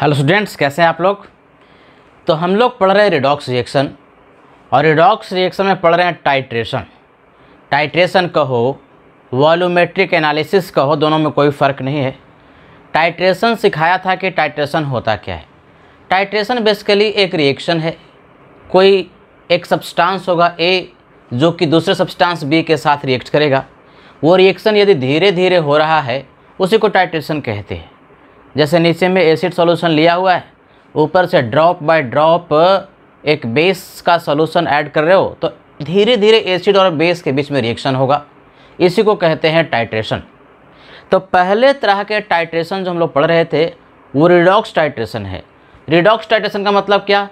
hello students कैसे हैं आप लोग तो हम लोग पढ़ रहे हैं रिडॉक्स रिएक्शन और रिडॉक्स रिएक्शन में पढ़ रहे हैं टाइट्रेशन टाइट्रेशन कहो वॉल्यूमेट्रिक एनालिसिस कहो दोनों में कोई फ़र्क नहीं है टाइट्रेशन सिखाया था कि टाइट्रेशन होता क्या है टाइट्रेशन बेसिकली एक रिएक्शन है कोई एक सब्सटांस होगा ए जो कि दूसरे सब्सटांस बी के साथ रिएक्ट करेगा वो रिएक्शन यदि धीरे धीरे हो रहा है उसी को टाइट्रेशन कहते हैं जैसे नीचे में एसिड सॉल्यूशन लिया हुआ है ऊपर से ड्रॉप बाय ड्रॉप एक बेस का सॉल्यूशन ऐड कर रहे हो तो धीरे धीरे एसिड और बेस के बीच में रिएक्शन होगा इसी को कहते हैं टाइट्रेशन तो पहले तरह के टाइट्रेशन जो हम लोग पढ़ रहे थे वो रिडॉक्स टाइट्रेशन है रिडॉक्स टाइट्रेशन का मतलब क्या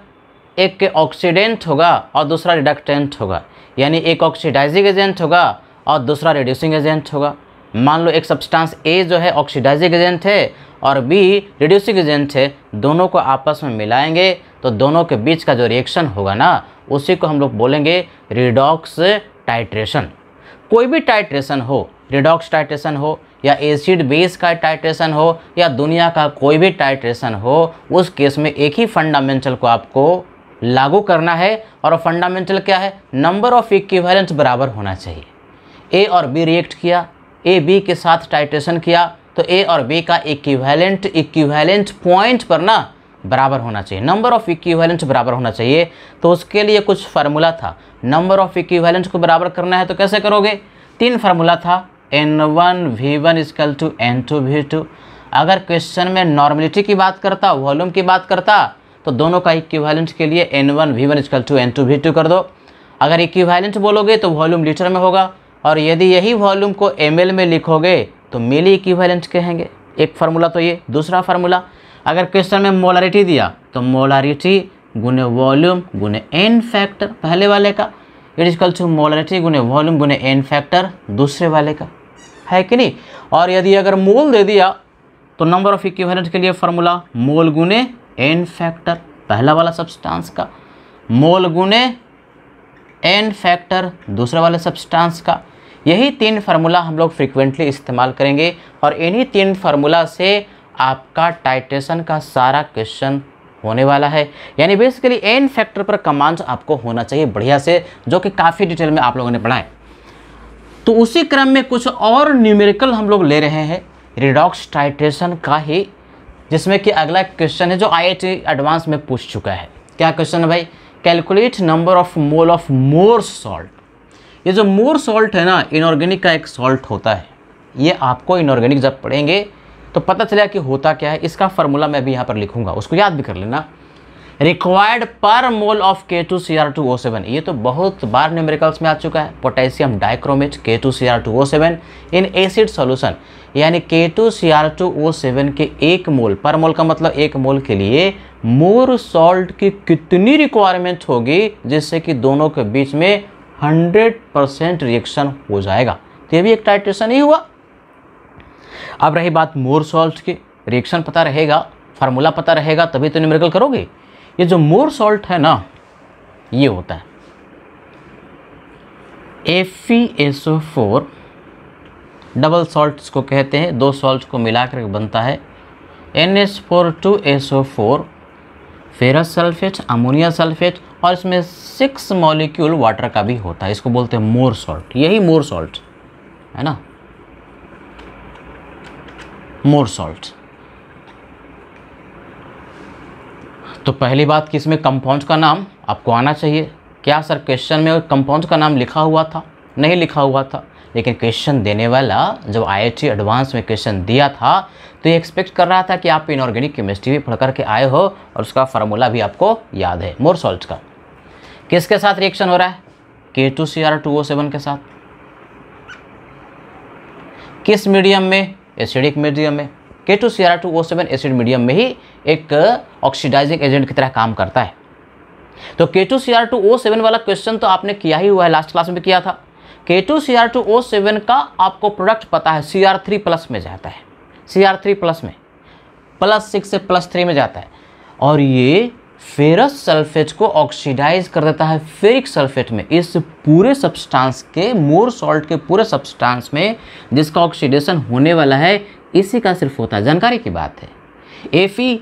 एक ऑक्सीडेंट होगा और दूसरा रिडक्टेंट होगा यानी एक ऑक्सीडाइजिंग एजेंट होगा और दूसरा रिड्यूसिंग एजेंट होगा मान लो एक सब्सटेंस ए जो है ऑक्सीडाइजिंग एजेंट है और बी रिड्यूसिंग एजेंट है दोनों को आपस में मिलाएंगे तो दोनों के बीच का जो रिएक्शन होगा ना उसी को हम लोग बोलेंगे रिडॉक्स टाइट्रेशन कोई भी टाइट्रेशन हो रिडॉक्स टाइट्रेशन हो या एसिड बेस का टाइट्रेशन हो या दुनिया का कोई भी टाइट्रेशन हो उस केस में एक ही फंडामेंटल को आपको लागू करना है और फंडामेंटल क्या है नंबर ऑफ इक्विवेलेंट बराबर होना चाहिए ए और बी रिएक्ट किया ए बी के साथ टाइटेशन किया तो ए और बी का इक्विवेलेंट इक्विवेलेंट पॉइंट पर ना बराबर होना चाहिए नंबर ऑफ इक्विवेलेंट बराबर होना चाहिए तो उसके लिए कुछ फार्मूला था नंबर ऑफ इक्विवेलेंट को बराबर करना है तो कैसे करोगे तीन फार्मूला था N one V one equal to N two V two अगर क्वेश्चन में नॉर्मलिटी की बात करता वॉल्यूम की बात करता तो दोनों का इक्विवेलेंट के लिए N one V one equal to N two V two कर दो अगर इक्विवेलेंट बोलोगे तो वॉल्यूम लीटर में होगा और यदि यही वॉल्यूम को एम में लिखोगे तो मिली इक्विवेलेंट कहेंगे एक फार्मूला तो ये दूसरा फार्मूला अगर क्वेश्चन में मोलारिटी दिया तो मोलारिटी गुने वॉल्यूम गुने एन फैक्टर पहले वाले का it equal to molarity गुने वॉल्यूम गुने एन फैक्टर दूसरे वाले का है कि नहीं और यदि अगर मोल दे दिया तो नंबर ऑफ इक्विवेलेंट के लिए फार्मूला मोल गुने एन फैक्टर पहला वाला सब्सटेंस का मोल गुने एन फैक्टर दूसरे वाले सब्सटेंस का यही तीन फार्मूला हम लोग फ्रिक्वेंटली इस्तेमाल करेंगे और इन्हीं तीन फार्मूला से आपका टाइटेशन का सारा क्वेश्चन होने वाला है यानी बेसिकली एन फैक्टर पर कमांड्स आपको होना चाहिए बढ़िया से जो कि काफ़ी डिटेल में आप लोगों ने पढ़ाए तो उसी क्रम में कुछ और न्यूमेरिकल हम लोग ले रहे हैं रिडॉक्स टाइट्रेशन का ही जिसमें कि अगला क्वेश्चन है जो आई एडवांस में पूछ चुका है क्या क्वेश्चन है भाई calculate number of mole of Mohr salt ये जो मोर सॉल्ट है ना इनऑर्गेनिक का एक सॉल्ट होता है ये आपको इनऑर्गेनिक जब पढ़ेंगे तो पता चलेगा कि होता क्या है इसका फार्मूला मैं भी यहाँ पर लिखूंगा उसको याद भी कर लेना रिक्वायर्ड पर mole of K two C R two O seven ये तो बहुत बार न्यूमेरिकल्स में आ चुका है potassium dichromate K two C R two O seven in acid solution यानी K two C R two O seven के एक मोल पर मोल का मतलब एक मोल के लिए मोर सॉल्ट की कितनी रिक्वायरमेंट होगी जिससे कि दोनों के बीच में हंड्रेड परसेंट रिएक्शन हो जाएगा तो ये भी एक टाइट्रेशन ही हुआ अब रही बात मोर सॉल्ट की रिएक्शन पता रहेगा फार्मूला पता रहेगा तभी तो न्यूमेरिकल करोगे ये जो मोर सॉल्ट है ना ये होता है F S O four double salt को कहते हैं दो सॉल्ट को मिलाकर बनता है N S four two S O four ferrous sulphate ammonia sulphate और इसमें सिक्स मॉलिक्यूल वाटर का भी होता है इसको बोलते हैं मोर सॉल्ट यही मोर सॉल्ट है ना मोर सॉल्ट तो पहली बात कि इसमें कंपाउंड का नाम आपको आना चाहिए क्या सर क्वेश्चन में कंपाउंड का नाम लिखा हुआ था नहीं लिखा हुआ था लेकिन क्वेश्चन देने वाला जब आई एडवांस में क्वेश्चन दिया था तो ये एक्सपेक्ट कर रहा था कि आप इनऑर्गेनिक केमिस्ट्री भी पढ़ करके आए हो और उसका फार्मूला भी आपको याद है मोर सॉल्ट का किसके साथ रिएक्शन हो रहा है K two C R two O seven के साथ किस मीडियम में एसिडिक मीडियम में K two C R two O seven acid medium में ही एक ऑक्सीडाइजिंग एजेंट की तरह काम करता है तो K two C R two O seven वाला क्वेश्चन तो आपने किया ही हुआ है लास्ट क्लास में किया था K two C R two O seven का आपको प्रोडक्ट पता है सी आर थ्री प्लस में जाता है सी आर थ्री प्लस में प्लस सिक्स से प्लस थ्री में जाता है और ये फेरस सल्फेट को ऑक्सीडाइज कर देता है फेरिक सल्फेट में इस पूरे सब्सटेंस के मोर सॉल्ट के पूरे सब्सटेंस में जिसका ऑक्सीडेशन होने वाला है इसी का सिर्फ होता है जानकारी की बात है एफी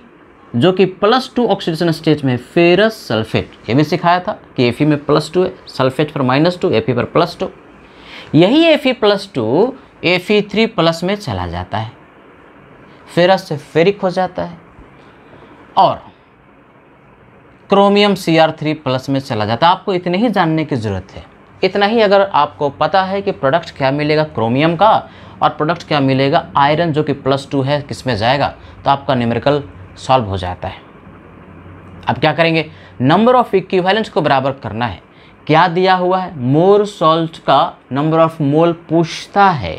जो कि प्लस टू ऑक्सीडेशन स्टेज में फेरस सल्फेट ये भी सिखाया था कि एफी में प्लस टू है सल्फेट पर माइनस टू एफी पर प्लस टू यही एफी प्लस टू फी थ्री प्लस में चला जाता है फेरस से फेरिक हो जाता है और chromium C R three plus में चला जाता है आपको इतने ही जानने की ज़रूरत है इतना ही अगर आपको पता है कि प्रोडक्ट क्या मिलेगा क्रोमियम का और प्रोडक्ट क्या मिलेगा आयरन जो कि प्लस टू है किस में जाएगा तो आपका न्यूमेरिकल सॉल्व हो जाता है अब क्या करेंगे नंबर ऑफ इक्विवेलेंस को बराबर करना है क्या दिया हुआ है मोर सॉल्ट का नंबर ऑफ मोल पूछता है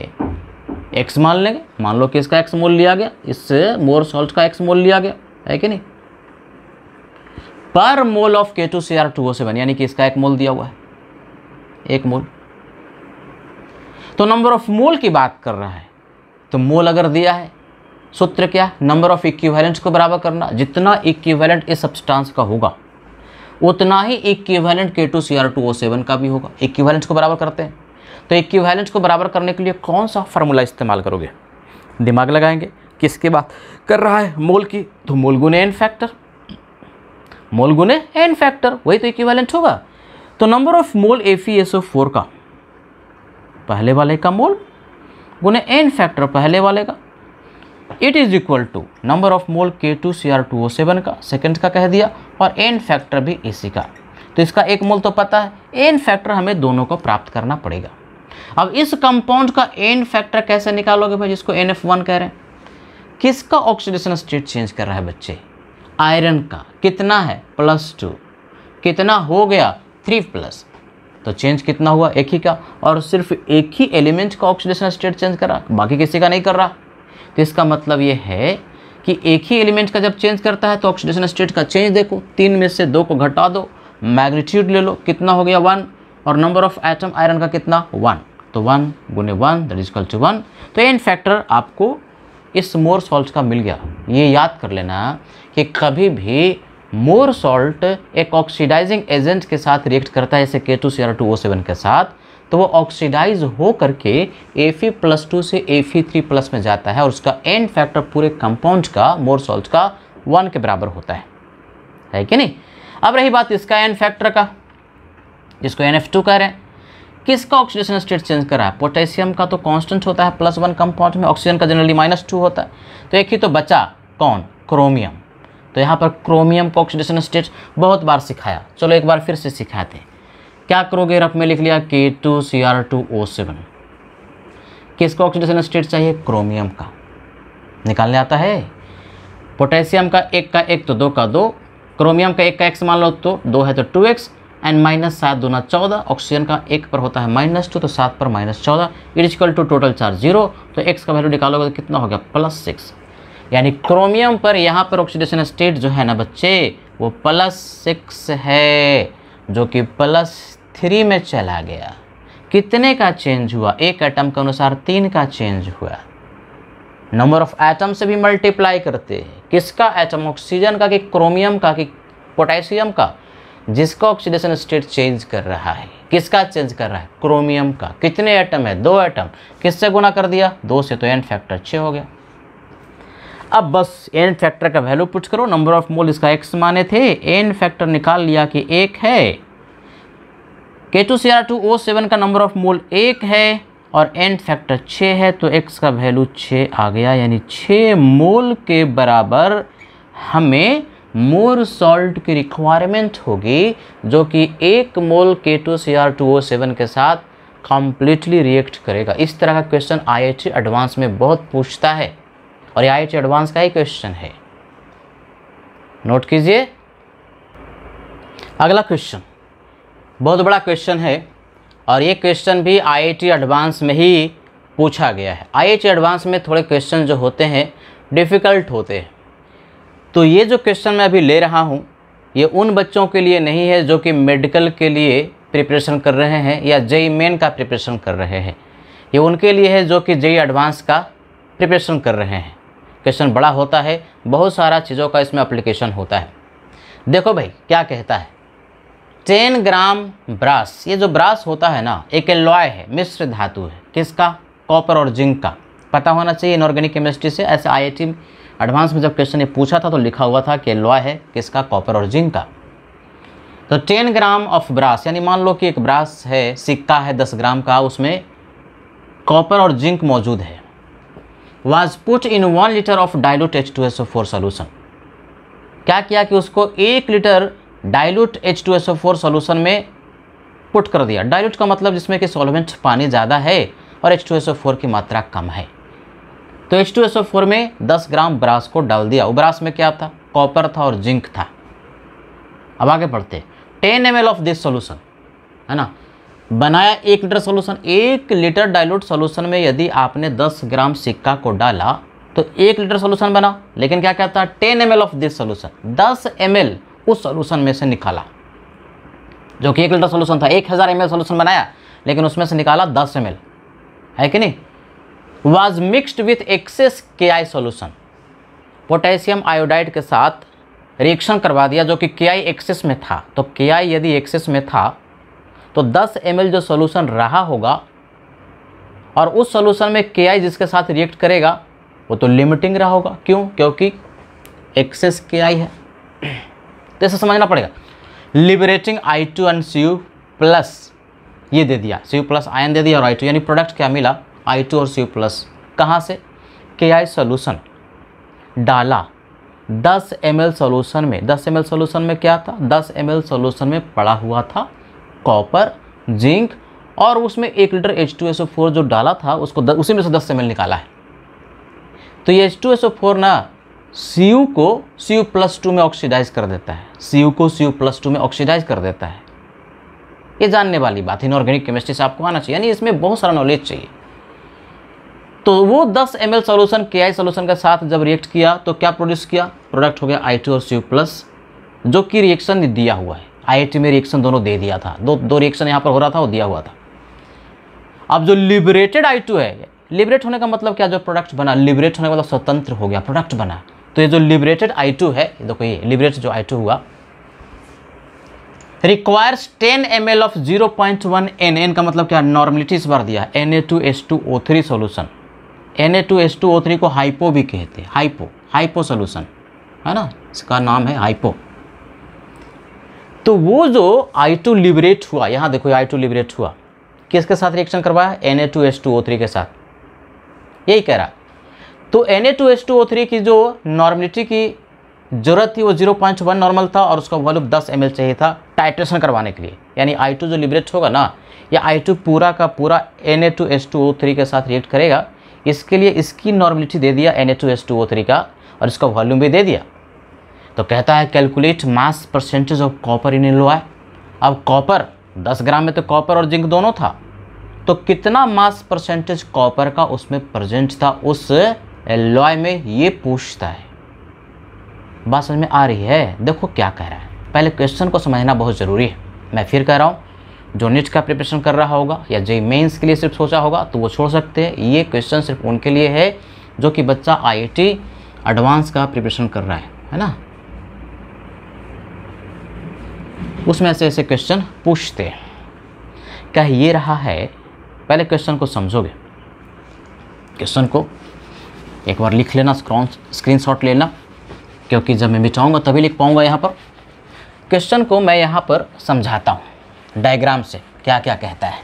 एक्स मान लेंगे मान लो कि इसका एक्स मोल लिया गया इससे मोर सॉल्ट का एक्स मोल लिया गया है कि नहीं पर mole of K two C R two O seven यानी कि इसका एक मोल दिया हुआ है एक मोल तो नंबर ऑफ मोल की बात कर रहा है तो मोल अगर दिया है सूत्र क्या नंबर ऑफ इक्विवेलेंट्स को बराबर करना जितना इक्विवेलेंट इस सब्सटेंस का होगा उतना ही equivalent K two C R two O seven का भी होगा इक्विवेलेंट्स को बराबर करते हैं तो इक्विवेलेंट्स को बराबर करने के लिए कौन सा फार्मूला इस्तेमाल करोगे दिमाग लगाएंगे किसके बात कर रहा है मोल की तो मोल गुने एन फैक्टर मोल गुने एन फैक्टर वही तो इक्विवेलेंट होगा तो नंबर ऑफ मोल फोर का पहले वाले का मोल गुने एन फैक्टर पहले वाले का it is equal to number of mole K two C R two O seven का सेकेंड का कह दिया और एन फैक्टर भी इसी का तो इसका एक मोल तो पता है एन फैक्टर हमें दोनों को प्राप्त करना पड़ेगा अब इस कंपाउंड का एन फैक्टर कैसे निकालोगे भाई जिसको एन एफ वन कह रहे हैं किसका ऑक्सीडेशन स्टेट चेंज कर रहा है बच्चे आयरन का कितना है प्लस टू कितना हो गया थ्री प्लस तो चेंज कितना हुआ एक ही का और सिर्फ एक ही एलिमेंट का ऑक्सीडेशन स्टेट चेंज करा बाकी किसी का नहीं कर रहा तो इसका मतलब ये है कि एक ही एलिमेंट का जब चेंज करता है तो ऑक्सीडेशन स्टेट का चेंज देखो तीन में से दो को घटा दो मैग्नीट्यूड ले लो कितना हो गया वन और नंबर ऑफ एटम आयरन का कितना वन तो वन गुने one that is equal to one तो एन फैक्टर आपको इस मोर सॉल्ट का मिल गया ये याद कर लेना कि कभी भी मोर सॉल्ट एक ऑक्सीडाइजिंग एजेंट के साथ रिएक्ट करता है जैसे K two C R two O seven के साथ तो वो ऑक्सीडाइज हो करके ए फी प्लस टू से ए फी थ्री प्लस में जाता है और उसका एंड फैक्टर पूरे कंपाउंड का मोर सॉल्ट का वन के बराबर होता है है कि नहीं अब रही बात इसका एन फैक्टर का जिसको एन एफ टू कह रहे हैं किसका ऑक्सीडेशन स्टेट चेंज करा है पोटेशियम का तो कांस्टेंट होता है प्लस वन कंपाउंड में ऑक्सीजन का जनरली माइनस टू होता है तो एक ही तो बचा कौन क्रोमियम तो यहाँ पर क्रोमियम का ऑक्सीडेशन स्टेट बहुत बार सिखाया चलो एक बार फिर से सिखाते क्या करोगे रफ में लिख लिया K two C R two O seven किसका ऑक्सीडेशन स्टेट चाहिए क्रोमियम का निकालने आता है पोटेशियम का एक का एक तो दो का दो क्रोमियम का एक का एक्स मान लो तो दो है तो टू एक्स एंड माइनस सात दो ना चौदह ऑक्सीजन का एक पर होता है माइनस टू तो सात पर माइनस चौदह equal to total charge zero तो एक्स का वैल्यू निकालोगे तो कितना हो गया प्लस सिक्स यानी क्रोमियम पर यहाँ पर ऑक्सीडेशन स्टेट जो है ना बच्चे वो प्लस सिक्स है जो कि प्लस थ्री में चला गया कितने का चेंज हुआ एक एटम के अनुसार तीन का चेंज हुआ नंबर ऑफ एटम से भी मल्टीप्लाई करते हैं किसका एटम ऑक्सीजन का कि क्रोमियम का कि पोटेशियम का जिसका ऑक्सीडेशन स्टेट चेंज कर रहा है किसका चेंज कर रहा है क्रोमियम का कितने एटम है दो एटम किससे गुना कर दिया दो से तो एन फैक्टर छः हो गया अब बस एन फैक्टर का वैल्यू पुट करो नंबर ऑफ मोल इसका एक्स माने थे एन फैक्टर निकाल लिया कि एक है K two C R two O seven का नंबर ऑफ मोल एक है और एन फैक्टर छः है तो एक्स का वैल्यू छः आ गया यानी छः मोल के बराबर हमें मोर सॉल्ट की रिक्वायरमेंट होगी जो कि एक mole K two C R two O seven के साथ कम्प्लीटली रिएक्ट करेगा इस तरह का क्वेश्चन आई एडवांस में बहुत पूछता है और आई टी एडवांस का ही क्वेश्चन है नोट कीजिए अगला क्वेश्चन बहुत बड़ा क्वेश्चन है और ये क्वेश्चन भी आई एडवांस में ही पूछा गया है आईआईटी एडवांस में थोड़े क्वेश्चन जो होते हैं डिफ़िकल्ट होते हैं तो ये जो क्वेश्चन मैं अभी ले रहा हूँ ये उन बच्चों के लिए नहीं है जो कि मेडिकल के लिए प्रिपरेशन कर रहे हैं या जेई मेन का प्रिपरेशन कर रहे हैं ये उनके लिए है जो कि जेई एडवांस का प्रिपरेशन कर रहे हैं क्वेश्चन बड़ा होता है बहुत सारा चीज़ों का इसमें अप्लीकेशन होता है देखो भाई क्या कहता है टेन ग्राम ब्रास ये जो ब्रास होता है ना एक एलॉय है मिश्र धातु है किसका कॉपर और जिंक का पता होना चाहिए इनऑर्गेनिक केमिस्ट्री से ऐसे आईआईटी एडवांस में जब क्वेश्चन ये पूछा था तो लिखा हुआ था कि एलॉय है किसका कॉपर और जिंक का तो टेन ग्राम ऑफ ब्रास यानी मान लो कि एक ब्रास है सिक्का है दस ग्राम का उसमें कॉपर और जिंक मौजूद है was put in one litre of dilute H two S O four solution क्या किया कि उसको एक litre dilute H two S O four solution में पुट कर दिया डायलूट का मतलब जिसमें कि सॉल्वेंट पानी ज़्यादा है और H two S O four की मात्रा कम है तो H two S O four में दस ग्राम ब्रास को डाल दिया ब्रास में क्या था कॉपर था और जिंक था अब आगे बढ़ते ten M L of this solution है ना बनाया एक लीटर सॉल्यूशन एक लीटर डायलूट सॉल्यूशन में यदि आपने 10 ग्राम सिक्का को डाला तो एक लीटर सॉल्यूशन बना लेकिन क्या कहता है ten M of this solution 10 M उस सॉल्यूशन में से निकाला जो कि एक लीटर सॉल्यूशन था एक हज़ार एम सॉल्यूशन बनाया लेकिन उसमें से निकाला 10 एम है कि नहीं वाज मिक्सड विथ एक्सेस के आई सोल्यूशन पोटेशियम आयोडाइड के साथ रिएक्शन करवा दिया जो कि के आई एक्सेस में था तो के आई यदि एक्सेस में था तो 10 एम जो सोल्यूशन रहा होगा और उस सोल्यूशन में के जिसके साथ रिएक्ट करेगा वो तो लिमिटिंग रहा होगा क्यों क्योंकि एक्सेस के आई है तो ऐसे समझना पड़ेगा liberating I two and C U plus ये दे दिया सी यू प्लस आयन दे दिया और आई टू यानी प्रोडक्ट क्या मिला आई टू और सी यू प्लस कहाँ से के आई सोल्यूशन डाला 10 एम एल सोल्यूशन में 10 एम एल सोल्यूशन में क्या था 10 एम एल सोल्यूशन में पड़ा हुआ था कॉपर जिंक और उसमें एक litre H two S O four जो डाला था उसको द, उसी में से दस एम निकाला है तो ये H two S O four ना सी यू को सी यू प्लस टू में ऑक्सीडाइज कर देता है सी यू को सी यू प्लस टू में ऑक्सीडाइज कर देता है ये जानने वाली बात है इनऑर्गेनिक केमिस्ट्री से आपको आना चाहिए यानी इसमें बहुत सारा नॉलेज चाहिए तो वो 10 एम एल सोल्यूशन के आई सोलूशन के साथ जब रिएक्ट किया तो क्या प्रोड्यूस किया प्रोडक्ट हो गया आई टू और सी यू प्लस जो कि रिएक्शन दिया हुआ है आई में रिएक्शन दोनों दे दिया था दो दो रिएक्शन यहाँ पर हो रहा था वो दिया हुआ था अब जो लिबरेटेड आई है लिबरेट होने का मतलब क्या जो प्रोडक्ट बना लिबरेट होने का मतलब स्वतंत्र हो गया प्रोडक्ट बना तो ये जो लिबरेटेड आई है देखो ये लिबरेट जो आई हुआ requires 10 M L of zero point one N N का मतलब क्या नॉर्मलिटी इस बार दिया N A two S two O three solution N A two S two O three को हाइपो भी कहते हैं हाइपो हाइपो सोल्यूशन है ना इसका नाम है हाइपो तो वो जो आई टू लिबरेट हुआ यहाँ देखो आई टू लिबरेट हुआ किसके साथ रिएक्शन करवाया N A two S two O three के साथ यही कह रहा तो N A two S two O three की जो नॉर्मलिटी की ज़रूरत थी वो जीरो पॉइंट वन नॉर्मल था और उसका वॉल्यूम दस एम चाहिए था टाइट्रेशन करवाने के लिए यानी आई टू जो लिबरेट होगा ना या आई टू पूरा का पूरा N A two S two O three के साथ रिएक्ट करेगा इसके लिए इसकी नॉर्मलिटी दे दिया N A two S two O three का और इसका वॉल्यूम भी दे दिया तो कहता है calculate mass percentage of copper in alloy अब कॉपर 10 ग्राम में तो कॉपर और जिंक दोनों था तो कितना मास परसेंटेज कॉपर का उसमें प्रेजेंट था उस एलॉय में ये पूछता है बात समझ में आ रही है देखो क्या कह रहा है पहले क्वेश्चन को समझना बहुत ज़रूरी है मैं फिर कह रहा हूँ जो नेट का प्रिपरेशन कर रहा होगा या जे मेंस के लिए सिर्फ सोचा होगा तो वो छोड़ सकते हैं ये क्वेश्चन सिर्फ उनके लिए है जो कि बच्चा आईआईटी एडवांस का प्रिपरेशन कर रहा है है ना उसमें ऐसे ऐसे क्वेश्चन पूछते हैं क्या ये रहा है पहले क्वेश्चन को समझोगे क्वेश्चन को एक बार लिख लेना स्क्रॉन स्क्रीन शॉट लेना क्योंकि जब मैं बिछाऊँगा तभी लिख पाऊँगा यहाँ पर क्वेश्चन को मैं यहाँ पर समझाता हूँ डायग्राम से क्या क्या कहता है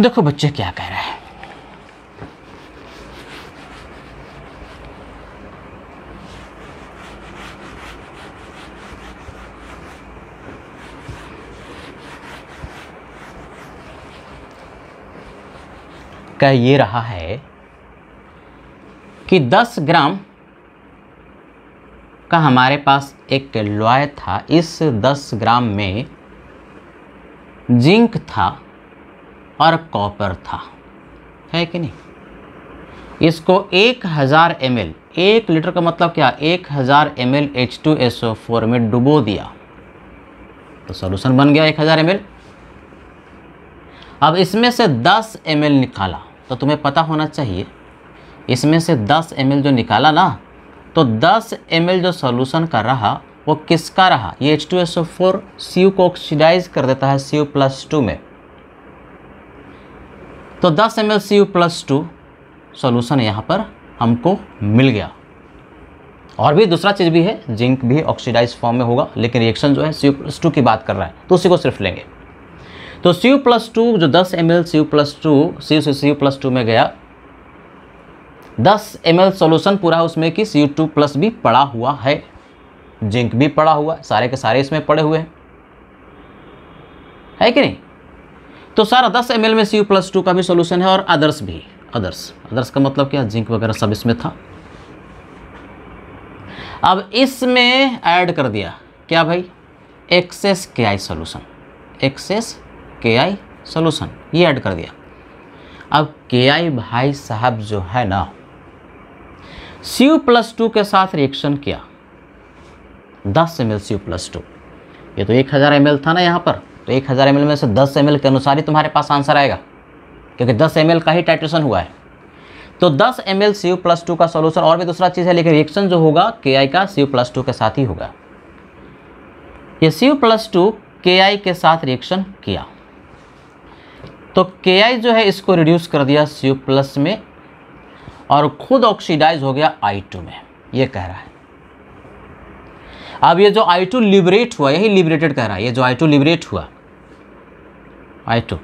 देखो बच्चे क्या कह रहे हैं तरीका ये रहा है कि 10 ग्राम का हमारे पास एक लॉय था इस 10 ग्राम में जिंक था और कॉपर था है कि नहीं इसको 1000 हज़ार एम एक लीटर का मतलब क्या 1000 हज़ार M L H two S O four में डुबो दिया तो सॉल्यूशन बन गया 1000 हज़ार एम अब इसमें से 10 एम निकाला तो तुम्हें पता होना चाहिए इसमें से 10 एम जो निकाला ना तो 10 एम जो सॉल्यूशन का रहा वो किसका रहा ये H two S O four C को ऑक्सीडाइज कर देता है सी प्लस टू में तो 10 M L C U plus two solution यहाँ पर हमको मिल गया और भी दूसरा चीज़ भी है जिंक भी ऑक्सीडाइज फॉर्म में होगा लेकिन रिएक्शन जो है सी यू प्लस टू की बात कर रहा है तो उसी को सिर्फ लेंगे तो सी प्लस टू जो दस M L C plus two C से सी प्लस टू में गया दस एम एल सोल्यूशन पूरा उसमें कि सी टू प्लस भी पड़ा हुआ है जिंक भी पड़ा हुआ है सारे के सारे इसमें पड़े हुए हैं है कि नहीं तो सारा दस एम में सी प्लस टू का भी सोल्यूशन है और अदर्स भी अदर्स अदर्स का मतलब क्या जिंक वगैरह सब इसमें था अब इसमें ऐड कर दिया क्या भाई एक्सेस के आई सोल्यूशन एक्सेस के आई सोलूशन ये ऐड कर दिया अब के आई भाई साहब जो है ना सी यू प्लस टू के साथ रिएक्शन किया दस M L C U plus two ये तो एक हज़ार एम एल था ना यहाँ पर तो एक हज़ार एम एल में से दस एम एल के अनुसार ही तुम्हारे पास आंसर आएगा क्योंकि दस एम एल का ही टाइट्रेशन हुआ है तो दस M L C U plus two का सोल्यूशन और भी दूसरा चीज़ है लेकिन रिएक्शन जो होगा के आई का सी यू प्लस टू के साथ ही होगा ये सी यू प्लस टू के आई के साथ रिएक्शन किया तो के आई जो है इसको रिड्यूस कर दिया सी प्लस में और खुद ऑक्सीडाइज हो गया आई टू में ये कह रहा है अब ये जो आई टू लिबरेट हुआ यही लिबरेटेड कह रहा है ये जो आई टू लिबरेट हुआ आई टू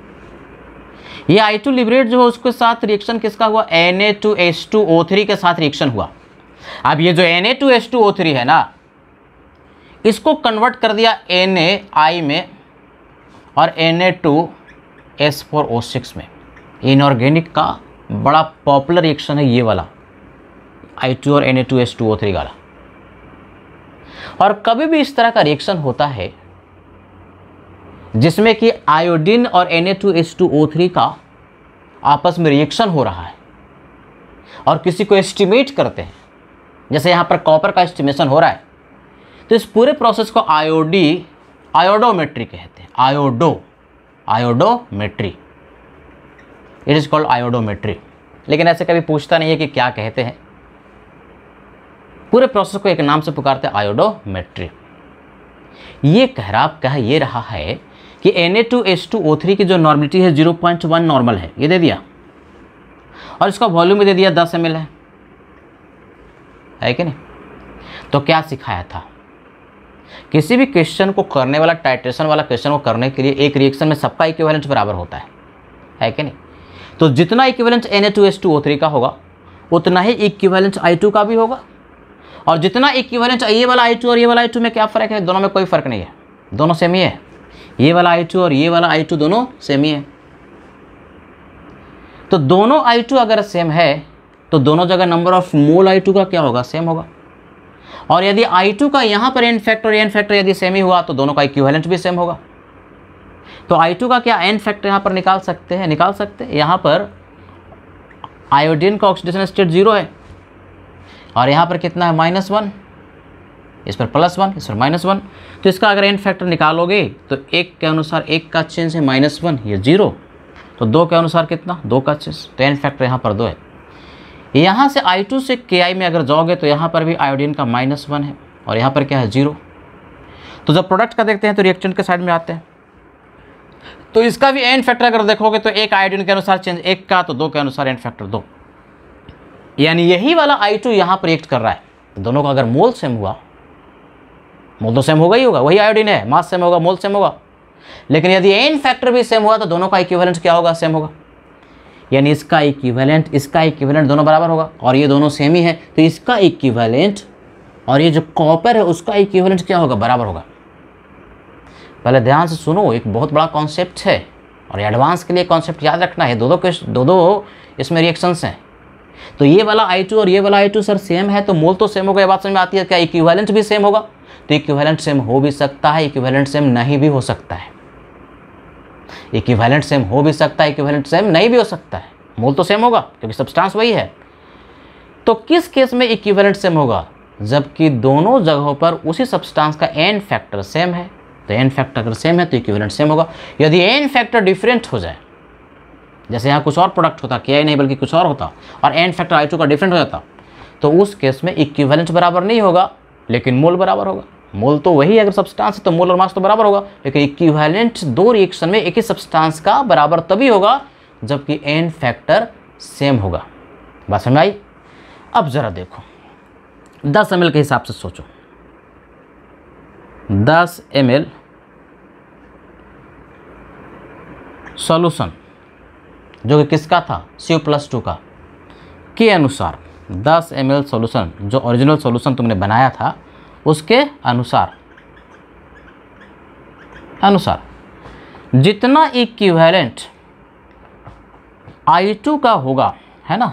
ये आई टू लिबरेट जो है उसके साथ रिएक्शन किसका हुआ N A two S two O three के साथ रिएक्शन हुआ अब ये जो N A two S two O three है ना इसको कन्वर्ट कर दिया एन ए आई में और N A two S four O six में इनऑर्गेनिक का बड़ा पॉपुलर रिएक्शन है ये वाला आई टू और N A two S two O three वाला और कभी भी इस तरह का रिएक्शन होता है जिसमें कि आयोडीन और N A two S two O three का आपस में रिएक्शन हो रहा है और किसी को एस्टिमेट करते हैं जैसे यहाँ पर कॉपर का एस्टिमेशन हो रहा है तो इस पूरे प्रोसेस को आयोडी आयोडोमेट्री कहते हैं iodo iodometry it is called iodometry लेकिन ऐसे कभी पूछता नहीं है कि क्या कहते हैं पूरे प्रोसेस को एक नाम से पुकारते आयोडोमेट्री ये रहा कह ये रहा है कि Na2H2O3 की जो नॉर्मलिटी है 0.1 नॉर्मल है ये दे दिया और इसका वॉल्यूम भी दे दिया 10 एम है है कि नहीं तो क्या सिखाया था किसी भी क्वेश्चन को करने वाला टाइट्रेशन वाला क्वेश्चन को करने के लिए एक रिएक्शन में सबका इक्विवेलेंस बराबर होता है है कि नहीं तो जितना इक्विवेलेंस Na2H2O3 का होगा उतना ही इक्विवेलेंस I2 का भी होगा और जितना इक्विवेलेंस ये वाला I2 और ये वाला I2 में क्या फ़र्क है दोनों में कोई फ़र्क नहीं है दोनों सेम ही है ये वाला I2 और ये वाला I2 दोनों सेम ही है तो दोनों I2 अगर सेम है तो दोनों जगह नंबर ऑफ मोल I2 का क्या होगा सेम होगा और यदि आई टू का यहाँ पर एन फैक्टर एन फैक्टर यदि सेम ही हुआ तो दोनों का इक्विवेलेंट भी सेम होगा तो आई टू का क्या एन फैक्टर यहाँ पर निकाल सकते हैं निकाल सकते हैं यहाँ पर आयोडीन का ऑक्सीडेशन स्टेट जीरो है और यहाँ पर कितना है माइनस वन इस पर प्लस वन इस पर माइनस वन तो इसका अगर एन फैक्टर निकालोगे तो एक के अनुसार एक का चेंज है माइनस वन ये जीरो तो दो के अनुसार कितना दो का चेंज तो एन फैक्टर यहाँ पर दो है यहाँ से आई टू से के आई में अगर जाओगे तो यहाँ पर भी आयोडीन का माइनस वन है और यहाँ पर क्या है जीरो तो जब प्रोडक्ट का देखते हैं तो रिएक्टेंट के साइड में आते हैं तो इसका भी एंड फैक्टर अगर देखोगे तो एक आयोडीन के अनुसार चेंज एक का तो दो के अनुसार एंड फैक्टर दो यानी यही वाला आई टू यहाँ पर रिएक्ट कर रहा है तो दोनों का अगर मोल सेम हुआ मोल तो सेम होगा ही होगा वही आयोडीन है मास सेम होगा मोल सेम होगा लेकिन यदि एन फैक्टर भी सेम हुआ तो दोनों का इक्विवेलेंट क्या होगा सेम होगा यानी इसका इक्विवेलेंट इसका इक्विवेलेंट दोनों बराबर होगा और ये दोनों सेम ही है तो इसका इक्विवेलेंट और ये जो कॉपर है उसका इक्विवेलेंट क्या होगा बराबर होगा पहले ध्यान से सुनो एक बहुत बड़ा कॉन्सेप्ट है और एडवांस के लिए कॉन्सेप्ट याद रखना है दो दो के दो दो इसमें रिएक्शंस हैं तो ये वाला आई टू और ये वाला आई टू सर सेम है तो मोल तो सेम होगा ये बात समझ में आती है क्या इक्विवेलेंट भी सेम होगा तो इक्विवेलेंट सेम हो भी सकता है इक्विवेलेंट सेम नहीं भी हो सकता है इक्विवेलेंट सेम हो भी सकता है इक्विवेलेंट सेम नहीं भी हो सकता है मोल तो सेम होगा क्योंकि सब्सटेंस वही है तो किस केस में इक्विवेलेंट सेम होगा जबकि दोनों जगहों पर उसी सब्सटेंस का एन फैक्टर सेम है तो एन फैक्टर अगर सेम है तो इक्विवेलेंट सेम होगा यदि एन फैक्टर डिफरेंट हो जाए जैसे यहाँ कुछ और प्रोडक्ट होता के नहीं बल्कि कुछ और होता और एन फैक्टर आई टू का डिफरेंट हो जाता तो उस केस में इक्विवेलेंट बराबर नहीं होगा लेकिन मोल बराबर होगा मोल तो वही है अगर सब्सटेंस है तो मोल और मास तो बराबर होगा लेकिन इक्विवेलेंट दो रिएक्शन में एक ही सब्सटेंस का बराबर तभी होगा जबकि एन फैक्टर सेम होगा बात समझ आई अब ज़रा देखो दस एम के हिसाब से सोचो दस एम एल सोल्यूशन जो कि किसका था सी प्लस टू का के अनुसार 10 एम एल सोल्यूशन जो ओरिजिनल सोल्यूशन तुमने बनाया था उसके अनुसार अनुसार जितना इक्विवेलेंट आई टू का होगा है ना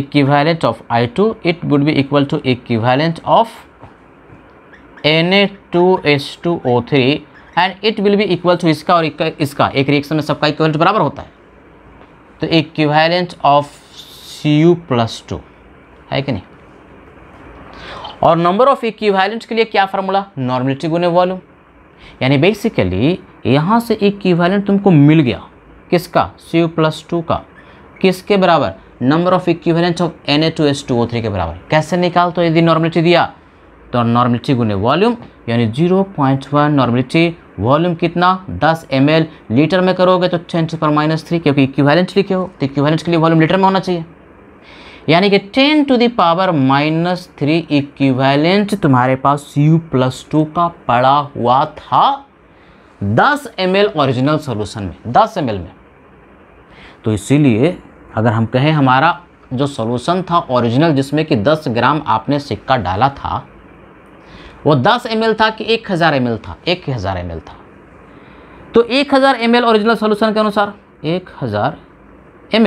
equivalent of I two it would be equal to equivalent of N A two S two O three and it will be equal to इसका और एक, इसका एक रिएक्शन में सबका इक्वलेंट बराबर होता है तो equivalent of C U plus two है कि नहीं और नंबर ऑफ इक्विवेलेंट के लिए क्या फार्मूला नॉर्मलिटी गुने वॉल्यूम यानी बेसिकली यहाँ से इक्विवेलेंट तुमको मिल गया किसका सी प्लस टू का किसके बराबर number of equivalent of N A two S two O three के बराबर कैसे निकाल तो यदि नॉर्मलिटी दिया तो नॉर्मलिटी गुने वॉल्यूम यानी zero point one normality volume कितना 10 एम लीटर में करोगे तो टेन पर माइनस थ्री क्योंकि इक्विवेलेंट लिखे हो तो इक्विवेलेंट के लिए वॉल्यूम लीटर में होना चाहिए यानी कि ten to the power minus three equivalent तुम्हारे पास यू प्लस टू का पड़ा हुआ था दस एम एल ओरिजिनल सोल्यूशन में दस एम एल में तो इसीलिए अगर हम कहें हमारा जो सोल्यूशन था ओरिजिनल जिसमें कि दस ग्राम आपने सिक्का डाला था वो दस एम था कि एक हज़ार एम था एक हज़ार एम था तो एक हज़ार एम ओरिजिनल सोल्यूशन के अनुसार एक हज़ार एम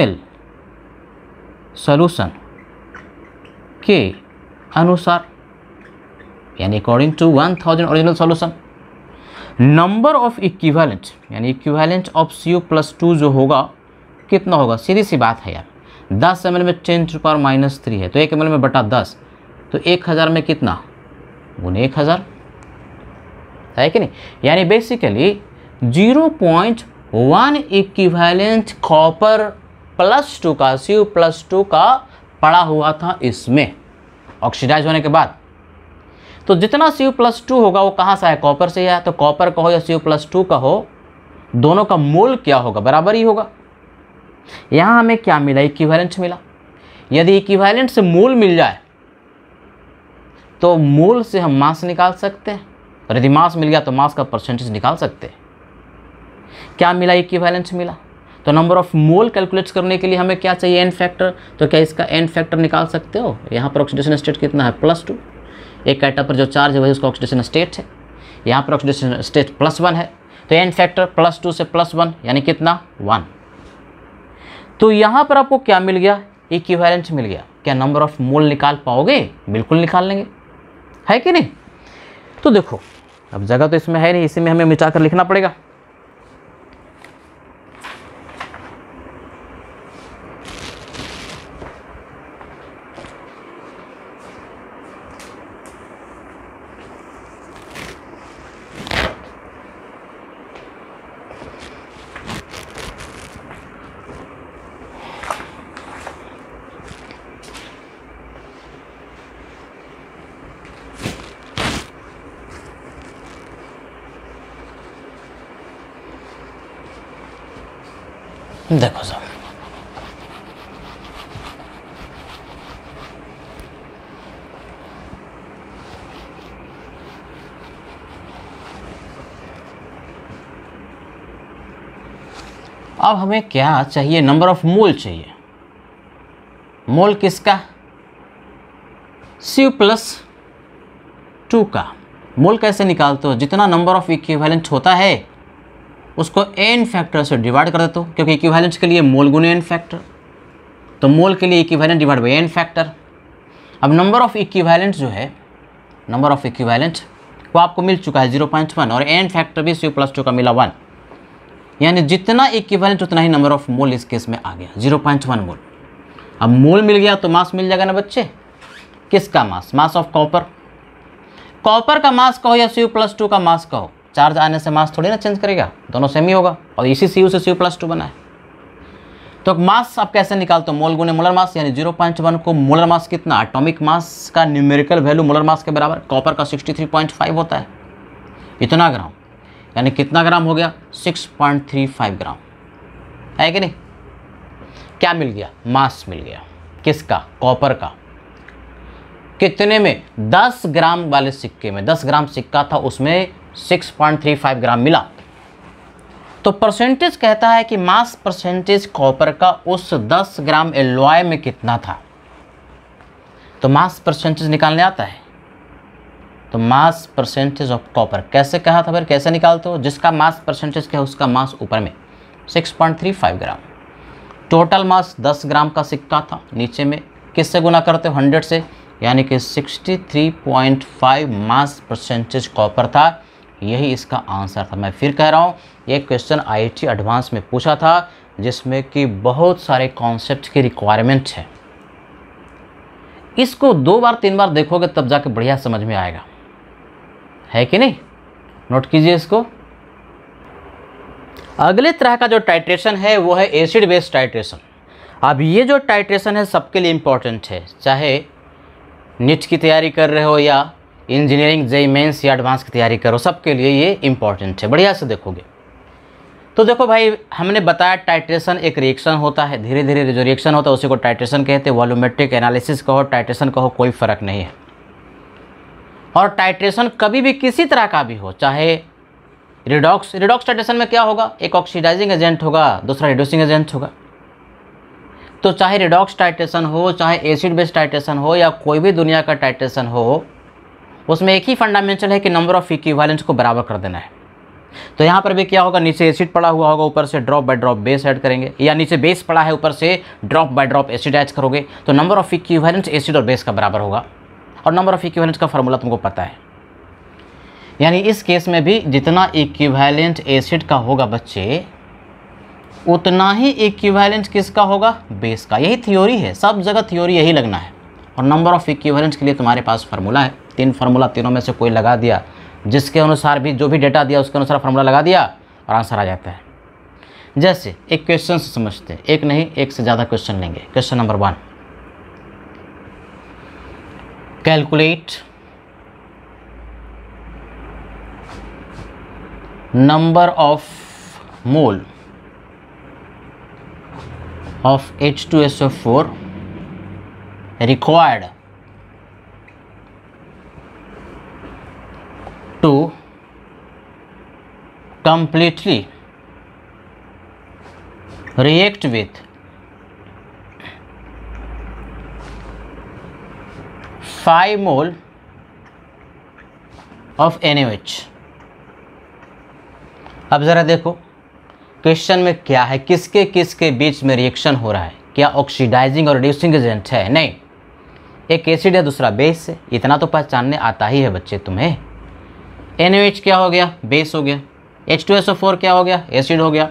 सॉल्यूशन के अनुसार यानी according to one thousand original solution number of equivalent यानी equivalent of C U plus two जो होगा कितना होगा सीधी सी बात है यार दस एम में ten to power minus three है तो एक एम में बटा दस तो एक हज़ार में कितना गुने एक हज़ार है कि नहीं यानी basically zero point one equivalent copper plus two का सी प्लस टू का पड़ा हुआ था इसमें ऑक्सीडाइज होने के बाद तो जितना सी प्लस टू होगा वो कहाँ से आया कॉपर से आया तो कॉपर का हो या सी प्लस टू का हो दोनों का मोल क्या होगा बराबर ही होगा यहाँ हमें क्या मिला इक्विवेलेंट मिला यदि इक्विवेलेंट से मोल मिल जाए तो मोल से हम मास निकाल सकते हैं और यदि मास मिल गया तो मास का परसेंटेज निकाल सकते हैं क्या मिला इक्विवेलेंट मिला तो नंबर ऑफ मोल कैलकुलेट करने के लिए हमें क्या चाहिए एन फैक्टर तो क्या इसका एन फैक्टर निकाल सकते हो यहाँ पर ऑक्सीडेशन स्टेट कितना है प्लस टू एक आइटम पर जो चार्ज है वही उसका ऑक्सीडेशन स्टेट है यहाँ पर ऑक्सीडेशन स्टेट प्लस वन है तो एन फैक्टर प्लस टू से प्लस वन यानी कितना वन तो यहाँ पर आपको क्या मिल गया एक मिल गया क्या नंबर ऑफ मोल निकाल पाओगे बिल्कुल निकाल लेंगे है कि नहीं तो देखो अब जगह तो इसमें है नहीं इसी में हमें मिटा कर लिखना पड़ेगा हमें क्या चाहिए नंबर ऑफ मोल चाहिए मोल किसका सी प्लस टू का मोल कैसे निकालते हो जितना नंबर ऑफ इक्विवेलेंट होता है उसको एन फैक्टर से डिवाइड कर देते हो क्योंकि इक्विवेलेंट के लिए मोल गुने एन फैक्टर तो मोल के लिए equivalent divide by N factor अब नंबर ऑफ इक्विवेलेंट जो है नंबर ऑफ इक्विवेलेंट वो आपको मिल चुका है जीरो पॉइंट वन और एन फैक्टर भी सी प्लस टू का मिला वन यानी जितना इक्विवेलेंट उतना ही नंबर ऑफ मोल इस केस में आ गया जीरो पॉइंट वन मोल अब मोल मिल गया तो मास मिल जाएगा ना बच्चे किसका mass mass of copper copper का मास कहो या सी प्लस टू का मास कहो चार्ज आने से मास थोड़ी ना चेंज करेगा दोनों सेम ही होगा और इसी सी से सी प्लस टू बना है तो मास आप कैसे निकालते हो मोल गुने मोलर मास यानी जीरो पॉइंट वन को मोलर मास कितना अटोमिक मास का न्यूमेरिकल वैल्यू मोलर मास के बराबर कॉपर का सिक्सटी थ्री पॉइंट फाइव होता है इतना ग्राम यानी कितना ग्राम हो गया 6.35 ग्राम है कि नहीं क्या मिल गया मास मिल गया किसका कॉपर का कितने में 10 ग्राम वाले सिक्के में 10 ग्राम सिक्का था उसमें 6.35 ग्राम मिला तो परसेंटेज कहता है कि मास परसेंटेज कॉपर का उस 10 ग्राम एलॉय में कितना था तो मास परसेंटेज निकालने आता है तो मास परसेंटेज ऑफ कॉपर कैसे कहा था फिर कैसे निकालते हो जिसका मास परसेंटेज क्या है उसका मास ऊपर में 6.35 ग्राम टोटल मास 10 ग्राम का सिक्का था नीचे में किससे गुना करते हो 100 से यानी कि 63.5 मास परसेंटेज कॉपर था यही इसका आंसर था मैं फिर कह रहा हूँ ये क्वेश्चन आई एडवांस में पूछा था जिसमें कि बहुत सारे कॉन्सेप्ट की रिक्वायरमेंट है इसको दो बार तीन बार देखोगे तब जाके बढ़िया समझ में आएगा है कि नहीं नोट कीजिए इसको अगले तरह का जो टाइट्रेशन है वो है एसिड बेस्ड टाइट्रेशन अब ये जो टाइट्रेशन है सबके लिए इम्पॉर्टेंट है चाहे नीट की तैयारी कर रहे हो या इंजीनियरिंग जेई मेंस या एडवांस की तैयारी करो सबके लिए ये इम्पॉर्टेंट है बढ़िया से देखोगे तो देखो भाई हमने बताया टाइट्रेशन एक रिएक्शन होता है धीरे धीरे जो रिएक्शन होता है उसी को टाइट्रेशन कहते हैं वॉल्यूमेट्रिक एनालिसिस कहो टाइट्रेशन कहो कोई फ़र्क नहीं है और टाइट्रेशन कभी भी किसी तरह का भी हो चाहे रिडॉक्स रिडॉक्स टाइट्रेशन में क्या होगा एक ऑक्सीडाइजिंग एजेंट होगा दूसरा रिड्यूसिंग एजेंट होगा तो चाहे रिडॉक्स टाइट्रेशन हो चाहे एसिड बेस टाइट्रेशन हो या कोई भी दुनिया का टाइट्रेशन हो उसमें एक ही फंडामेंटल है कि नंबर ऑफ इक्वालेंस को बराबर कर देना है तो यहाँ पर भी क्या होगा नीचे एसिड पड़ा हुआ होगा ऊपर से drop by drop base add करेंगे या नीचे बेस पड़ा है ऊपर से drop by drop acid add करोगे तो नंबर ऑफ इक्विवेलेंट्स एसिड और बेस का बराबर होगा और नंबर ऑफ़ इक्विवेलेंट का फार्मूला तुमको पता है यानी इस केस में भी जितना इक्विवेलेंट एसिड का होगा बच्चे उतना ही इक्विवेलेंट किसका होगा बेस का यही थ्योरी है सब जगह थ्योरी यही लगना है और नंबर ऑफ़ इक्विवेलेंट के लिए तुम्हारे पास फार्मूला है तीन फार्मूला तीनों में से कोई लगा दिया जिसके अनुसार भी जो भी डेटा दिया उसके अनुसार फार्मूला लगा दिया और आंसर आ जाता है जैसे एक क्वेश्चन से समझते हैं एक नहीं एक से ज़्यादा क्वेश्चन लेंगे question number one calculate number of mole of H2SO4 required to completely react with 5 mole of NaOH अब ज़रा देखो क्वेश्चन में क्या है किसके किसके बीच में रिएक्शन हो रहा है क्या ऑक्सीडाइजिंग और रिड्यूसिंग एजेंट है नहीं एक एसिड है दूसरा बेस है इतना तो पहचानने आता ही है बच्चे तुम्हें NaOH क्या हो गया बेस हो गया H2SO4 क्या हो गया एसिड हो गया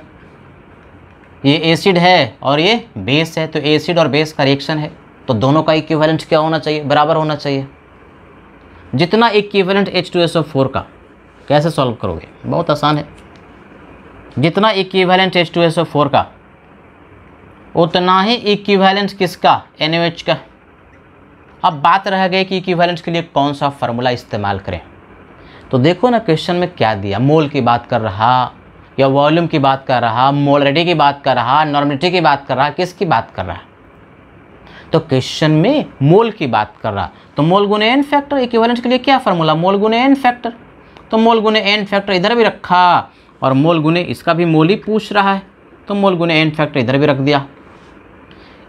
ये एसिड है और ये बेस है तो एसिड और बेस का रिएक्शन है तो दोनों का इक्विवेलेंट क्या होना चाहिए बराबर होना चाहिए जितना equivalent H two S O four का कैसे सॉल्व करोगे बहुत आसान है जितना equivalent H two S O four का उतना ही इक्विवेलेंट किसका एन एच का अब बात रह गई कि इक्विवेलेंट के लिए कौन सा फार्मूला इस्तेमाल करें तो देखो ना क्वेश्चन में क्या दिया मोल की बात कर रहा या वॉल्यूम की बात कर रहा मोलरिटी की बात कर रहा नॉर्मलिटी की बात कर रहा किसकी बात कर रहा तो क्वेश्चन में मोल की बात कर रहा तो मोल गुने एन फैक्टर इक्विवेलेंस के लिए क्या फॉर्मूला मोल गुने एन फैक्टर तो मोल गुने एन फैक्टर इधर भी रखा और मोल गुने इसका भी मोल ही पूछ रहा है तो मोल गुने एन फैक्टर इधर भी रख दिया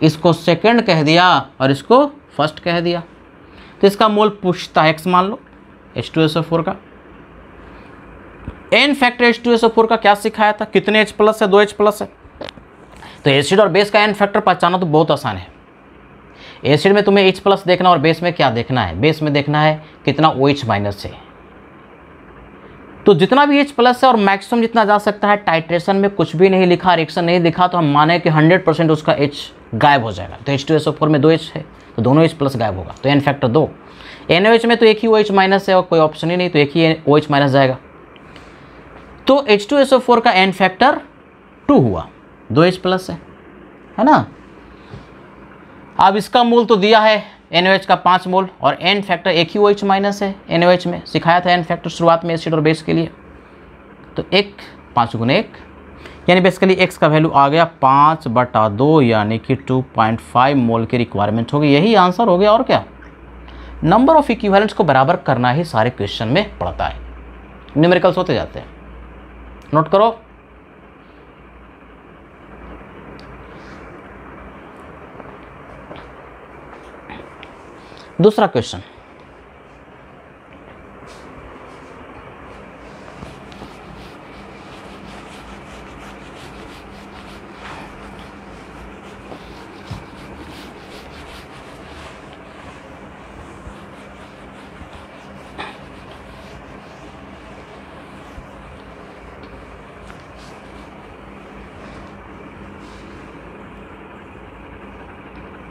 इसको सेकेंड कह दिया और इसको फर्स्ट कह दिया तो इसका मोल पूछता है एक्स मान लो H two S O four का N factor H two S O four का क्या सिखाया था कितने एच प्लस है दो एच प्लस है तो एसिड और बेस का एन फैक्टर पहचाना तो बहुत आसान है एसिड में तुम्हें H प्लस देखना और बेस में क्या देखना है बेस में देखना है कितना ओ OH माइनस है तो जितना भी H प्लस है और मैक्सिमम जितना जा सकता है टाइट्रेशन में कुछ भी नहीं लिखा रिएक्शन नहीं लिखा तो हम माने कि 100 परसेंट उसका H गायब हो जाएगा तो H2SO4 में दो H है तो दोनों H प्लस गायब होगा तो एन फैक्टर दो एन में तो एक ही ओ OH माइनस है और कोई ऑप्शन ही नहीं तो एक ही ओ OH माइनस जाएगा तो फोर का एन फैक्टर टू हुआ दो एच प्लस है है ना अब इसका मूल तो दिया है एन का पाँच मोल और एन फैक्टर एक ही ओ एच माइनस है एन में सिखाया था एन फैक्टर शुरुआत में एसिड और बेस के लिए तो एक पाँच गुना एक यानी बेसिकली एक्स का वैल्यू आ गया पाँच बटा दो यानी कि टू पॉइंट फाइव मोल की रिक्वायरमेंट होगी यही आंसर हो गया और क्या नंबर ऑफ इक्विवेलेंट्स को बराबर करना ही सारे क्वेश्चन में पड़ता है न्यूमेरिकल्स होते जाते हैं नोट करो दूसरा question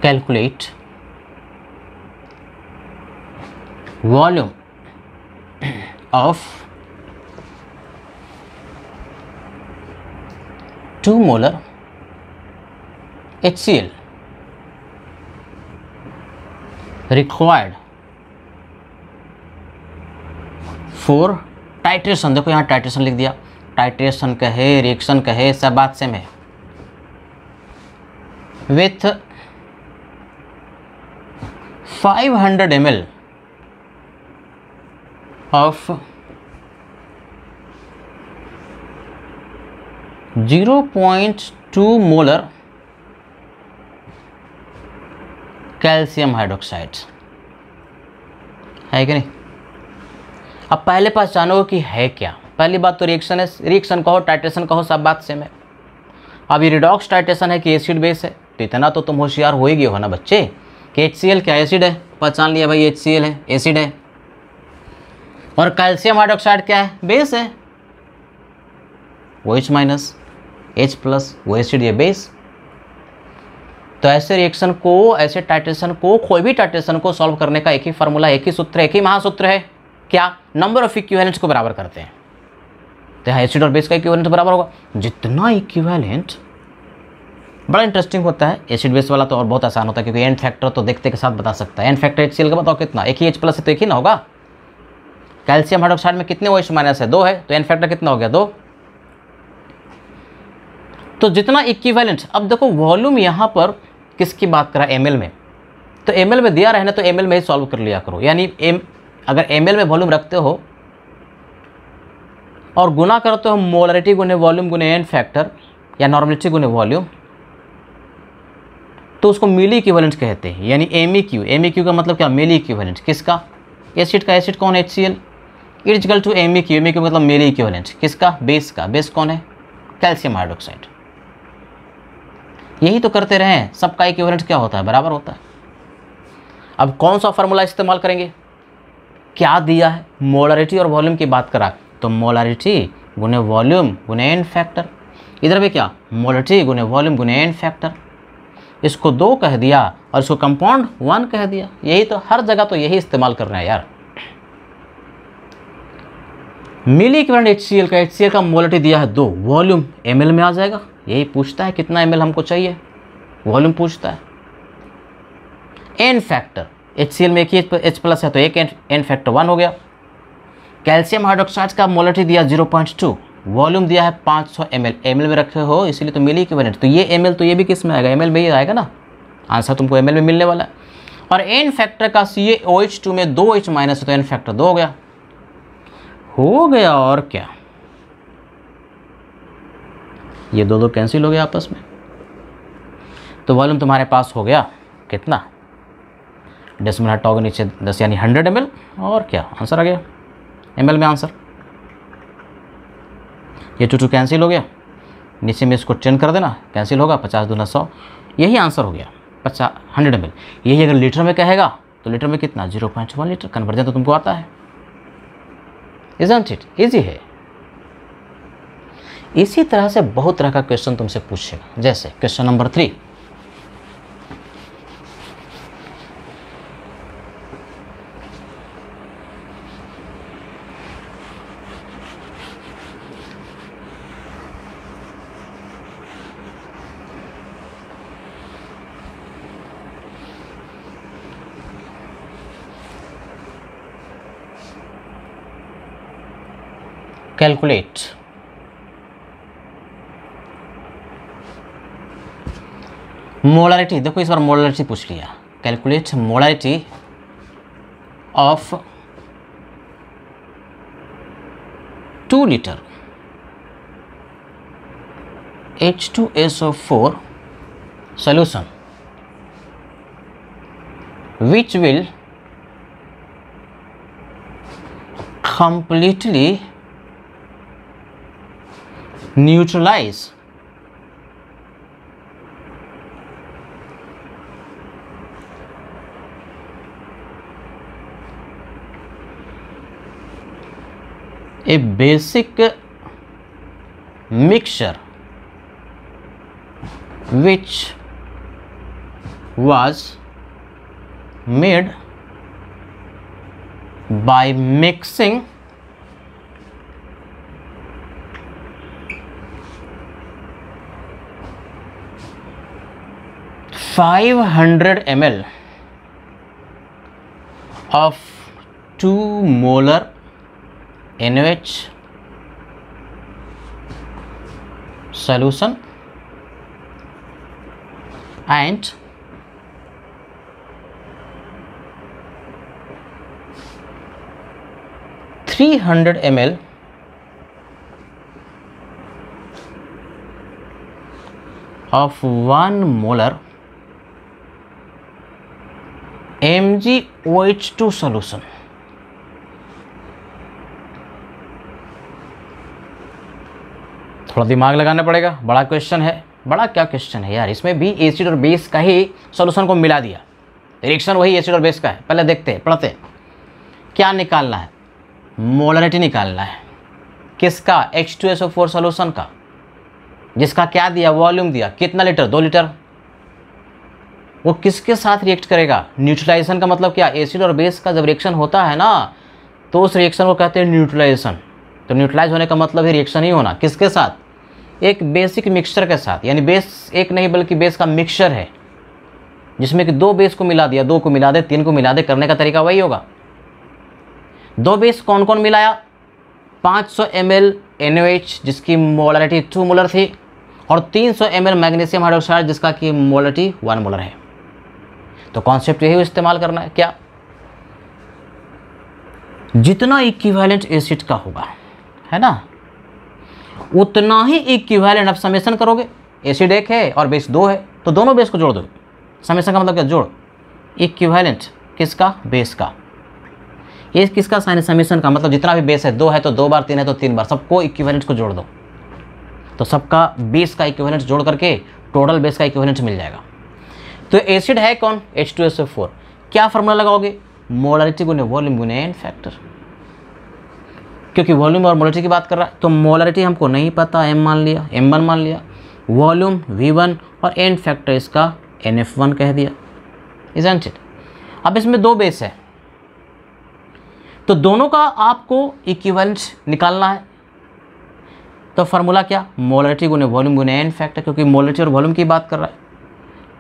calculate volume of two molar H C L required for titration देखो यहाँ टाइट्रेशन लिख दिया टाइट्रेशन कहे रिएक्शन कहे सब बात सेम है with 500 ml of zero point two molar calcium hydroxide है कि नहीं अब पहले पहचानो कि है क्या पहली बात तो रिएक्शन है रिएक्शन कहो टाइट्रेशन कहो सब बात सेम है अब ये रिडॉक्स टाइट्रेशन है कि एसिड बेस है तो इतना तो तुम होशियार हो ही गए हो ना बच्चे कि एच क्या एसिड है पहचान लिया भाई एच है एसिड है और कैल्शियम हाइड्रोक्साइड क्या है बेस है वो एच माइनस एच प्लस वो एसिड या बेस तो ऐसे रिएक्शन को ऐसे टाइट्रेशन को कोई भी टाइट्रेशन को सॉल्व करने का एक ही फॉर्मूला एक ही सूत्र एक ही महासूत्र है क्या नंबर ऑफ इक्विवेलेंट्स को बराबर करते हैं तो यहाँ एसिड और बेस का इक्विवेलेंट तो बराबर होगा जितना इक्विवेलेंट बड़ा इंटरेस्टिंग होता है एसिड बेस वाला तो और बहुत आसान होता है क्योंकि एंड फैक्टर तो देखते के साथ बता सकता है एंड फैक्टर एच का बताओ कितना एक ही एच प्लस है तो एक ही ना होगा कैल्शियम हाइड्रोक्साइड में कितने ओएच माइनस है दो है तो एन फैक्टर कितना हो गया दो तो जितना इक्विवेलेंट अब देखो वॉल्यूम यहाँ पर किसकी बात करा एम में तो एम में दिया रहना तो एम में ही सॉल्व कर लिया करो यानी एम अगर एम में वॉल्यूम रखते हो और गुना करते हो मोलरिटी गुने वॉल्यूम गुने एन फैक्टर या नॉर्मलिटी गुने वॉल्यूम तो उसको मिली इक्विवेलेंट कहते हैं यानी M E Q M E Q का मतलब क्या मिली इक्विवेलेंट किसका एसिड का एसिड कौन H C L it is equal to M E Q Q मतलब मेरी इक्वलेंट किसका बेस का बेस कौन है कैल्शियम हाइड्रोक्साइड यही तो करते रहे सबका इक्वलेंट क्या होता है बराबर होता है अब कौन सा फार्मूला इस्तेमाल करेंगे क्या दिया है मोलारिटी और वॉल्यूम की बात करा तो मोलारिटी गुने वॉल्यूम गुने एन फैक्टर इधर भी क्या मोलारिटी गुने वॉल्यूम गुने एन फैक्टर इसको दो कह दिया और इसको कंपाउंड वन कह दिया यही तो हर जगह तो यही इस्तेमाल कर रहे हैं यार मिली क्वेंट एच का एच का मोलिटी दिया है दो वॉल्यूम एम में आ जाएगा यही पूछता है कितना एम हमको चाहिए वॉल्यूम पूछता है एन फैक्टर एच में एक ही एच प्लस है तो एक एन फैक्टर वन हो गया कैल्शियम हाइड्रोक्साइड का मोलिटी दिया जीरो पॉइंट टू वॉल्यूम दिया है पाँच सौ एम एल में रखे हो इसलिए तो मिली इक्वलेंट तो ये एम तो ये भी किस में आएगा एम में ही आएगा ना आंसर तुमको एम में मिलने वाला है और एन फैक्टर का सी ए ओ एच टू में दो एच माइनस है तो एन फैक्टर दो हो गया हो गया और क्या ये दो दो कैंसिल हो गया आपस में तो वॉल्यूम तुम्हारे पास हो गया कितना डेसिमल हटाओगे नीचे दस यानी हंड्रेड एम और क्या आंसर आ गया एम में आंसर ये टू टू कैंसिल हो गया नीचे में इसको चेंज कर देना कैंसिल होगा पचास दूना सौ यही आंसर हो गया पचास हंड्रेड एम यही अगर लीटर में कहेगा तो लीटर में कितना zero point one litre conversion तो तुमको आता है इजंट इट इजी है इसी तरह से बहुत तरह का क्वेश्चन तुमसे पूछेगा जैसे question number three calculate molarity देखो इस बार मोलारिटी पूछ लिया calculate molarity of two litre H two S O four solution which will completely neutralize a basic mixture which was made by mixing 500 ml of 2 molar NH solution and three hundred ml of one molar M G O H two solution थोड़ा दिमाग लगाना पड़ेगा बड़ा question है बड़ा क्या question है यार इसमें भी एसिड और बेस का ही सोल्यूशन को मिला दिया रिएक्शन वही एसिड और बेस का है पहले देखते हैं पढ़ते हैं क्या निकालना है मोलरिटी निकालना है किसका H two S O four solution का जिसका क्या दिया वॉल्यूम दिया कितना लीटर दो लीटर वो किसके साथ रिएक्ट करेगा न्यूट्रलाइजेशन का मतलब क्या एसिड और बेस का जब रिएक्शन होता है ना तो उस रिएक्शन को कहते हैं न्यूट्रलाइजेशन तो न्यूट्रलाइज होने का मतलब ही रिएक्शन ही होना किसके साथ एक बेसिक मिक्सचर के साथ यानी बेस एक नहीं बल्कि बेस का मिक्सचर है जिसमें कि दो बेस को मिला दिया दो को मिला दे तीन को मिला दे करने का तरीका वही होगा दो बेस कौन कौन मिलाया 500 सौ एम एल जिसकी मोलरिटी टू मोलर थी और 300 सौ एम एल मैग्नीशियम हाइड्रोक्साइड जिसका कि मोलरिटी वन मोलर है तो कॉन्सेप्ट यही इस्तेमाल करना है क्या जितना इक्विवेलेंट एसिड का होगा है ना उतना ही इक्विवेलेंट आप समेसन करोगे एसिड एक है और बेस दो है तो दोनों बेस को जोड़ दो समेसन का मतलब क्या जोड़ इक्विवेलेंट किसका बेस का ये किसका साइन समेसन का मतलब जितना भी बेस है दो है तो दो बार तीन है तो तीन बार सबको इक्विवेलेंट को जोड़ दो तो सबका बेस का इक्विवेलेंट जोड़ करके टोटल बेस का इक्विवेलेंट मिल जाएगा तो एसिड है कौन H two S F four क्या फॉर्मूला लगाओगे मोलारिटी गुने वॉल्यूम गुने एन फैक्टर क्योंकि वॉल्यूम और मोलारिटी की बात कर रहा है तो मोलारिटी हमको नहीं पता एम मान लिया एम वन मान लिया वॉल्यूम वी वन और एन फैक्टर इसका एन एफ वन कह दिया एन इट अब इसमें दो बेस है तो दोनों का आपको इक्विवेलेंट निकालना है तो फार्मूला क्या मोलरिटी गुने वॉल्यूम गुने एन फैक्टर क्योंकि मोलरिटी और वॉल्यूम की बात कर रहा है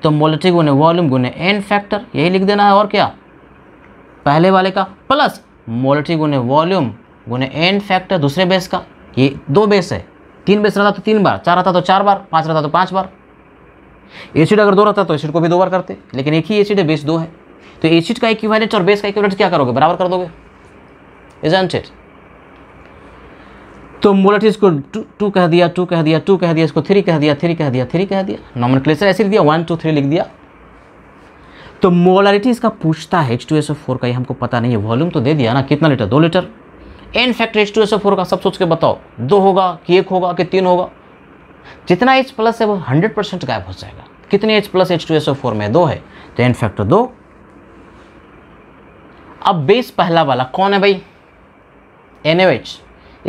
तो मोलिटी गुने वॉल्यूम गुने एन फैक्टर यही लिख देना है और क्या पहले वाले का प्लस मोलिटी गुने वॉल्यूम गुने एन फैक्टर दूसरे बेस का ये दो बेस है तीन बेस रहता तो तीन बार चार रहता तो चार बार पाँच रहता तो पाँच बार एसिड अगर दो रहता तो एसिड को भी दो बार करते लेकिन एक ही एसिड है बेस दो है तो एसिड का इक्विवेलेंट और बेस का इक्विवेलेंट क्या करोगे बराबर कर दोगे इज इट तो मोलट इसको टू टू कह दिया टू कह दिया टू कह दिया इसको थ्री कह दिया थ्री कह दिया थ्री कह दिया नॉमन क्लेचर ऐसे लिख दिया वन टू थ्री लिख दिया तो मोलरिटी इसका पूछता है H two S O four का ये हमको पता नहीं है वॉल्यूम तो दे दिया ना कितना लीटर दो litre N factor H two S O four का सब सोच के बताओ दो होगा कि एक होगा कि तीन होगा जितना एच प्लस है वो हंड्रेड परसेंट गायब हो जाएगा कितने H plus H two S O four में दो है तो एन फैक्टर दो अब बेस पहला वाला कौन है भाई एन एच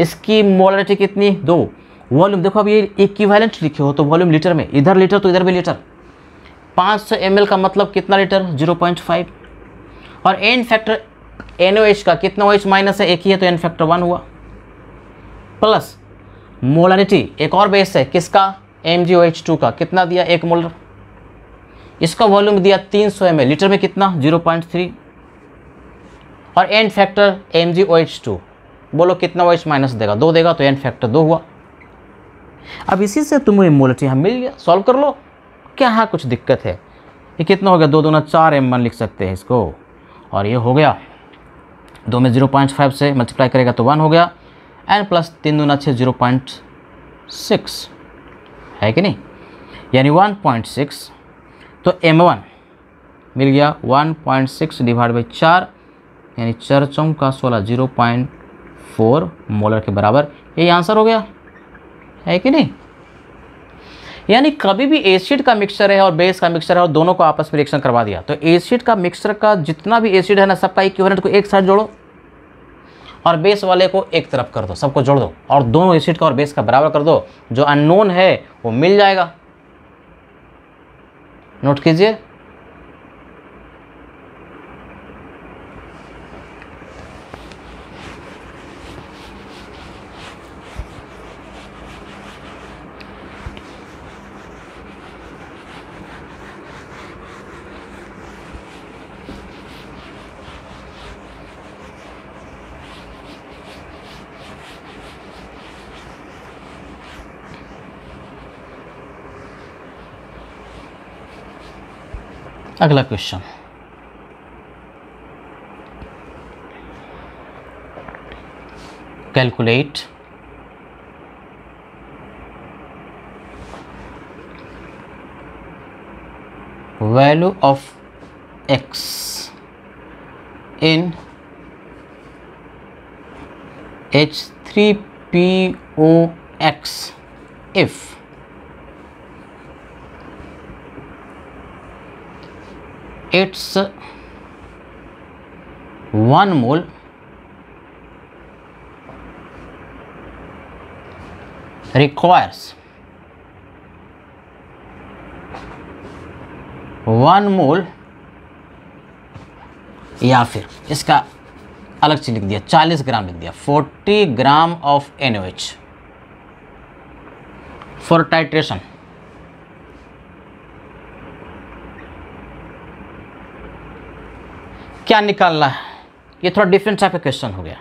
इसकी मोलरिटी कितनी दो वॉल्यूम देखो अब ये इक्विवेलेंट लिखे हो तो वॉल्यूम लीटर में इधर लीटर तो इधर भी लीटर 500 सौ का मतलब कितना लीटर 0.5 और एन फैक्टर एन का कितना ओ माइनस है एक ही है तो एन फैक्टर वन हुआ प्लस मोलरिटी एक और बेस है किसका एम जी का कितना दिया एक मोलर इसका वॉल्यूम दिया 300 सौ लीटर में कितना 0.3 और एन फैक्टर एम जी बोलो कितना वाइस माइनस देगा दो देगा तो एन फैक्टर दो हुआ अब इसी से तुम्हें इमोलिट यहाँ मिल गया सॉल्व कर लो क्या हाँ कुछ दिक्कत है ये कितना हो गया दो ना चार एम वन लिख सकते हैं इसको और ये हो गया दो में जीरो पॉइंट फाइव से मल्टीप्लाई करेगा तो वन हो गया एन प्लस तीन ना छः जीरो पॉइंट सिक्स है कि नहीं यानी वन पॉइंट सिक्स तो एम वन मिल गया one point six divide by चार यानी चार चौका सोलह जीरो पॉइंट फोर मोलर के बराबर यही आंसर हो गया है कि नहीं यानी कभी भी एसिड का मिक्सचर है और बेस का मिक्सचर है और दोनों को आपस में रिएक्शन करवा दिया तो एसिड का मिक्सचर का जितना भी एसिड है ना सबका इक्विवेलेंट को एक साथ जोड़ो और बेस वाले को एक तरफ कर दो सबको जोड़ दो और दोनों एसिड का और बेस का बराबर कर दो जो अननोन है वो मिल जाएगा नोट कीजिए अगला question calculate value of X in H three P O X if it's one mole requires one mole या फिर इसका अलग से लिख दिया 40 ग्राम लिख दिया 40 gram of N H for titration क्या निकालना है ये थोड़ा डिफरेंट टाइप का क्वेश्चन हो गया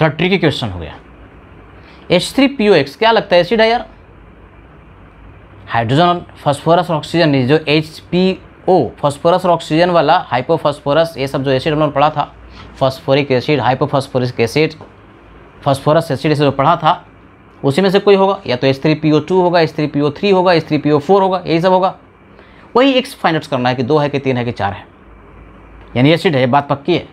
थोड़ा ट्रिकी क्वेश्चन हो गया H three P O X क्या लगता है एसिड है यार हाइड्रोजन फॉस्फोरस और ऑक्सीजन जो एच पी ओ फॉस्फोरस और ऑक्सीजन वाला हाइपोफॉस्फोरस ये सब जो एसिड हमने पढ़ा था phosphoric acid hypophosphoric acid phosphorus acid से जो पढ़ा था उसी में से कोई होगा या तो H three P O two होगा H three P O three होगा S three P O four होगा यही सब होगा वही एक्स फाइंड आउट करना है कि दो है कि तीन है कि चार है यानी एसिड है बात पक्की है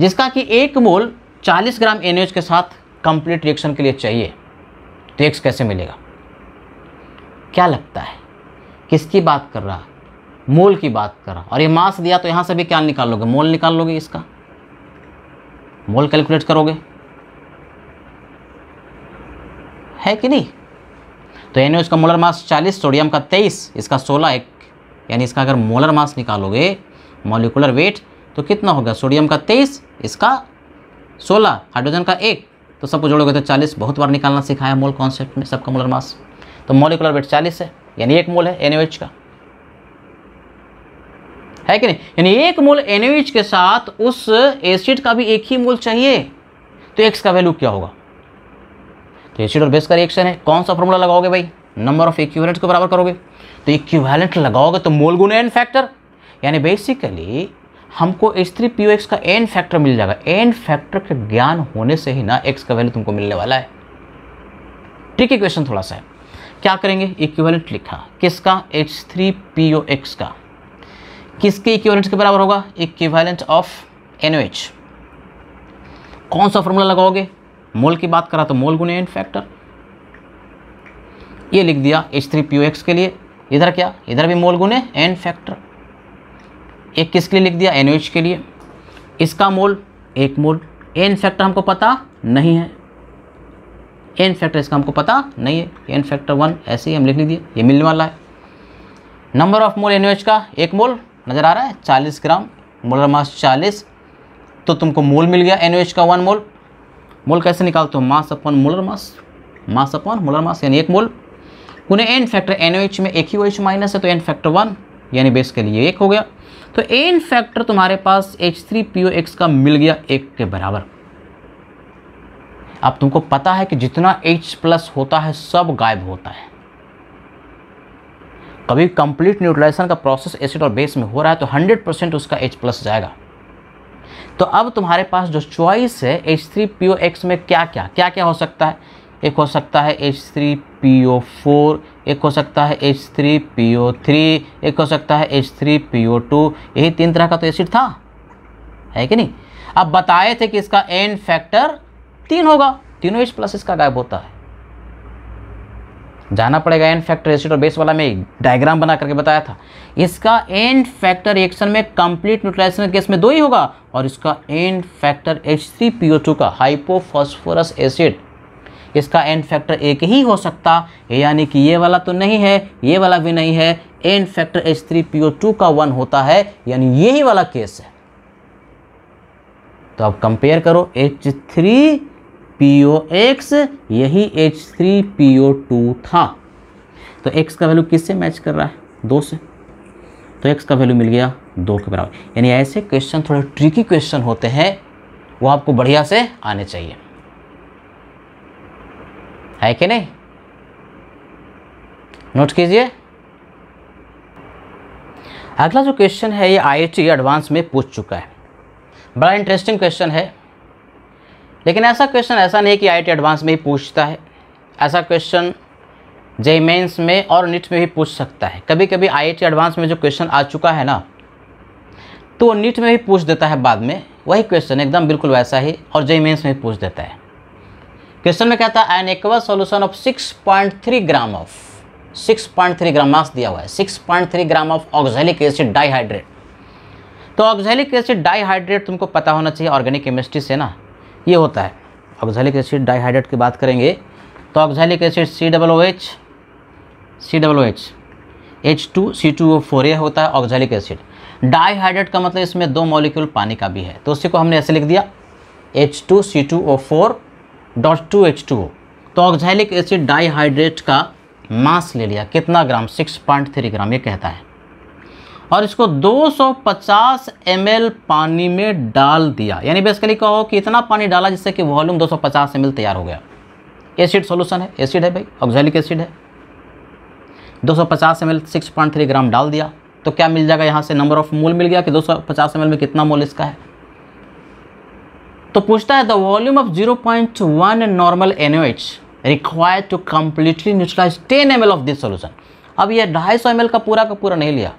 जिसका कि एक मोल 40 ग्राम एन के साथ कंप्लीट रिएक्शन के लिए चाहिए तो एक्स कैसे मिलेगा क्या लगता है किसकी बात कर रहा मोल की बात कर रहा और ये मास दिया तो यहाँ से भी क्या निकाल लोगे मोल निकाल लोगे इसका मोल कैलकुलेट करोगे है कि नहीं तो यानी उसका मोलर मास 40 सोडियम का 23 इसका 16 एक यानी इसका अगर मोलर मास निकालोगे मॉलिकुलर वेट तो कितना होगा सोडियम का तेईस इसका सोलह हाइड्रोजन का एक तो सबको जोड़ोगे तो चालीस बहुत बार निकालना सिखाया मोल कॉन्सेप्ट में सबका मोलर मास तो मॉलिकुलर वेट चालीस है यानी एक मोल है एन का है कि नहीं यानी एक मोल एन के साथ उस एसिड का भी एक ही मोल चाहिए तो एक्स का वैल्यू क्या होगा तो एसिड और बेस का रिएक्शन है कौन सा फॉर्मूला लगाओगे भाई नंबर ऑफ इक्विवेलेंट को बराबर करोगे तो इक्विवेलेंट लगाओगे तो मोल गुना एन फैक्टर यानी बेसिकली हमको एच थ्री पी एक्स का एन फैक्टर मिल जाएगा एन फैक्टर के ज्ञान होने से ही ना एक्स का वैल्यू तुमको मिलने वाला है ठीक है क्वेश्चन थोड़ा सा है क्या करेंगे इक्विवेलेंट लिखा किसका H three P O X का किसके इक्विवेलेंट के बराबर होगा इक्विवेलेंट ऑफ एन एच कौन सा फॉर्मूला लगाओगे मोल की बात करा तो मोल गुने एन फैक्टर ये लिख दिया H three P O X के लिए इधर क्या इधर भी मोल गुने एन फैक्टर एक किसके लिए लिख दिया एन के लिए इसका मोल एक मोल एन फैक्टर हमको पता नहीं है एन फैक्टर इसका हमको पता नहीं है एन फैक्टर वन ऐसे ही हम लिख लीजिए ये मिलने वाला है नंबर ऑफ मोल एन का एक मोल नज़र आ रहा है चालीस ग्राम मोलर मास चालीस तो तुमको मोल मिल गया एन का वन मोल मोल कैसे निकालते हो mass upon molar mass mass upon molar mass यानी एक मोल उन्हें एन फैक्टर एन में एक ही ओ माइनस है तो एन फैक्टर वन यानी बेस के लिए एक हो गया तो एन फैक्टर तुम्हारे पास H three P O X का मिल गया एक के बराबर अब तुमको पता है कि जितना H प्लस होता है सब गायब होता है कभी कंप्लीट न्यूट्रलाइजेशन का प्रोसेस एसिड और बेस में हो रहा है तो 100 परसेंट उसका H प्लस जाएगा तो अब तुम्हारे पास जो चॉइस है H three P O X में क्या क्या क्या क्या हो सकता है एक हो सकता है H three P O four एक हो सकता है H three P O three एक हो सकता है H three P O two यही तीन तरह का तो एसिड था है कि नहीं अब बताए थे कि इसका एन फैक्टर तीन होगा तीनों एच प्लस इसका गायब होता है जाना पड़ेगा एन फैक्टर एसिड और बेस वाला में डायग्राम बना करके बताया था इसका एन फैक्टर रिएक्शन में कंप्लीट न्यूट्राइजन केस में दो ही होगा और इसका N factor H three P O two का हाइपोफॉस्फोरस एसिड इसका एन फैक्टर एक ही हो सकता यानी कि ये वाला तो नहीं है ये वाला भी नहीं है N factor H three P O two का वन होता है यानी यही वाला केस है तो आप कंपेयर करो H three P O X यही H three P O two था तो एक्स का वैल्यू किससे मैच कर रहा है दो से तो एक्स का वैल्यू मिल गया दो के बराबर यानी ऐसे क्वेश्चन थोड़े ट्रिकी क्वेश्चन होते हैं वो आपको बढ़िया से आने चाहिए है कि नहीं नोट कीजिए अगला जो क्वेश्चन है ये आईआईटी एडवांस में पूछ चुका है बड़ा इंटरेस्टिंग क्वेश्चन है लेकिन ऐसा क्वेश्चन ऐसा नहीं है कि आईआईटी एडवांस में ही पूछता है ऐसा क्वेश्चन जे मेन्स में और नीट में भी पूछ सकता है कभी कभी आईआईटी एडवांस में जो क्वेश्चन आ चुका है ना तो वो नीट में भी पूछ देता है बाद में वही क्वेश्चन एकदम बिल्कुल वैसा ही और जे मेन्स में भी पूछ देता है क्वेश्चन में कहता है N of six of 6.3 gram of 6.3 gram mass दिया हुआ है 6.3 gram of oxalic acid dihydrate तो ऑक्जेलिक एसिड डाईहाइड्रेट तुमको पता होना चाहिए ऑर्गेनिक केमिस्ट्री से ना ये होता है ऑक्जेलिक एसिड डाईहाइड्रेट की बात करेंगे तो oxalic acid C double O H C double O H H two C two O four A होता है ऑक्जेलिक एसिड डाईहाइड्रेट का मतलब इसमें दो मॉलिक्यूल पानी का भी है तो उसी को हमने ऐसे लिख दिया H two C two O four dot two H two तो ऑक्जैलिक एसिड डाईहाइड्रेट का मास ले लिया कितना ग्राम 6.3 ग्राम ये कहता है और इसको 250 ml पानी में डाल दिया यानी बेसिकली कहो कि इतना पानी डाला जिससे कि वॉल्यूम 250 ml तैयार हो गया एसिड सॉल्यूशन है एसिड है भाई ऑक्जैलिक एसिड है 250 पॉइंट थ्री ग्राम डाल दिया तो क्या मिल जाएगा यहाँ से नंबर ऑफ मोल मिल गया कि 250 ml में कितना मोल इसका है तो पूछता है the volume of zero point one normal H require to completely neutralize M L of this solution अब ये एम एल का पूरा का पूरा नहीं लिया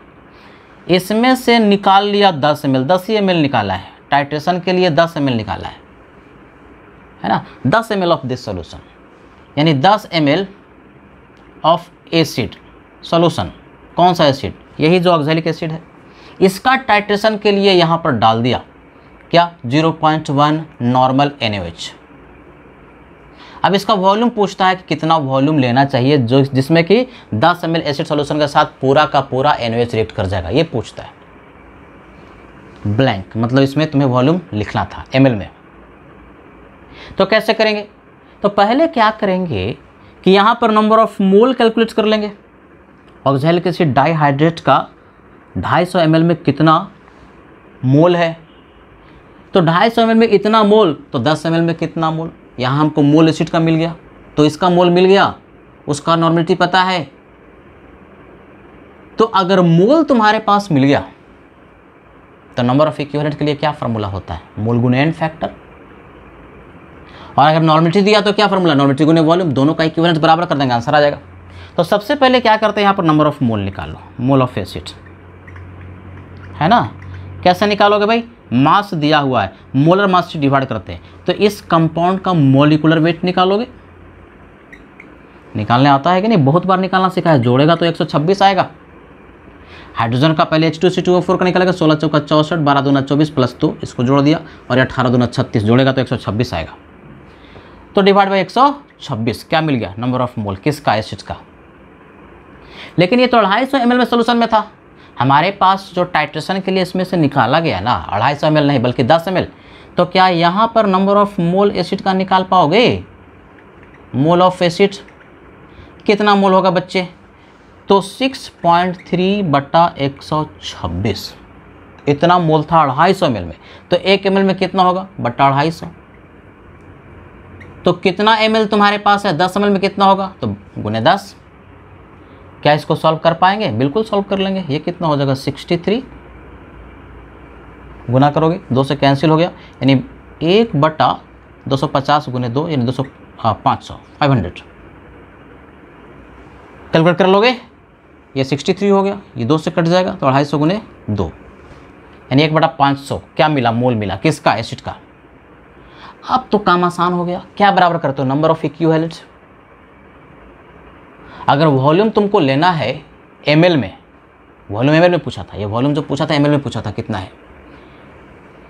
इसमें से निकाल लिया दस एम एल दस ही एल निकाला है टाइट्रेशन के लिए एम एल निकाला है है ना M L of this solution यानी M L of acid solution कौन सा एसिड यही जो ऑक्जेलिक एसिड है इसका टाइट्रेशन के लिए यहाँ पर डाल दिया क्या 0.1 नॉर्मल एन अब इसका वॉल्यूम पूछता है कि कितना वॉल्यूम लेना चाहिए जो जिसमें कि 10 एम एसिड सॉल्यूशन के साथ पूरा का पूरा एन रिएक्ट कर जाएगा ये पूछता है ब्लैंक मतलब इसमें तुम्हें वॉल्यूम लिखना था एम में तो कैसे करेंगे तो पहले क्या करेंगे कि यहाँ पर नंबर ऑफ मोल कैलकुलेट कर लेंगे ऑक्जेलिक किसी डाईहाइड्रेट का 250 सौ में कितना मोल है तो ढाई सौ में इतना मोल तो दस एम में कितना मोल यहाँ हमको मोल एसिड का मिल गया तो इसका मोल मिल गया उसका नॉर्मलिटी पता है तो अगर मोल तुम्हारे पास मिल गया तो नंबर ऑफ इक्विवेलेंट के लिए क्या फॉर्मूला होता है मोल गुने एंड फैक्टर और अगर नॉर्मलिटी दिया तो क्या फॉर्मूला नॉर्मलिटी गुने वॉल्यूम दोनों का इक्विवेलेंट बराबर कर देंगे आंसर आ जाएगा तो सबसे पहले क्या करते हैं यहाँ पर नंबर ऑफ मोल निकालो मोल ऑफ एसिड है ना कैसे निकालोगे भाई मास दिया हुआ है मोलर मास से डिवाइड करते हैं तो इस कंपाउंड का मोलिकुलर वेट निकालोगे निकालने आता है कि नहीं बहुत बार निकालना सीखा है जोड़ेगा तो 126 आएगा हाइड्रोजन का पहले H two C two four का निकालेगा सोलह चौका चौसठ बारह दूना चौबीस प्लस तो इसको जोड़ दिया और अठारह दूना छत्तीस जोड़ेगा तो 126 आएगा तो डिवाइड बाई 126 क्या मिल गया नंबर ऑफ मोल किसका एसिड का लेकिन ये तो अढ़ाई सौ में सोल्यूशन में था हमारे पास जो टाइट्रेशन के लिए इसमें से निकाला गया ना अढ़ाई सौ नहीं बल्कि दस एम तो क्या यहाँ पर नंबर ऑफ मोल एसिड का निकाल पाओगे मोल ऑफ एसिड कितना मोल होगा बच्चे तो 6.3 पॉइंट थ्री बटा एक इतना मोल था अढ़ाई सौ एम में तो एक एम में कितना होगा बटा अढ़ाई सौ तो कितना एम तुम्हारे पास है दस एम में कितना होगा तो गुने दस क्या इसको सॉल्व कर पाएंगे बिल्कुल सॉल्व कर लेंगे ये कितना हो जाएगा सिक्सटी थ्री गुना करोगे दो से कैंसिल हो गया यानी एक बटा दो सौ पचास गुने दो यानी दो सौ हाँ, पाँच सौ फाइव हंड्रेड कैलकुलेट कर लोगे ये सिक्सटी थ्री हो गया ये दो से कट जाएगा तो अढ़ाई सौ गुने दो यानी एक बटा पाँच सौ क्या मिला मोल मिला किसका एसिड का अब तो काम आसान हो गया क्या बराबर करते हो नंबर ऑफ इक्यूवेलेंट अगर वॉल्यूम तुमको लेना है एम में वॉल्यूम एम में पूछा था ये वॉल्यूम जो पूछा था एम में पूछा था कितना है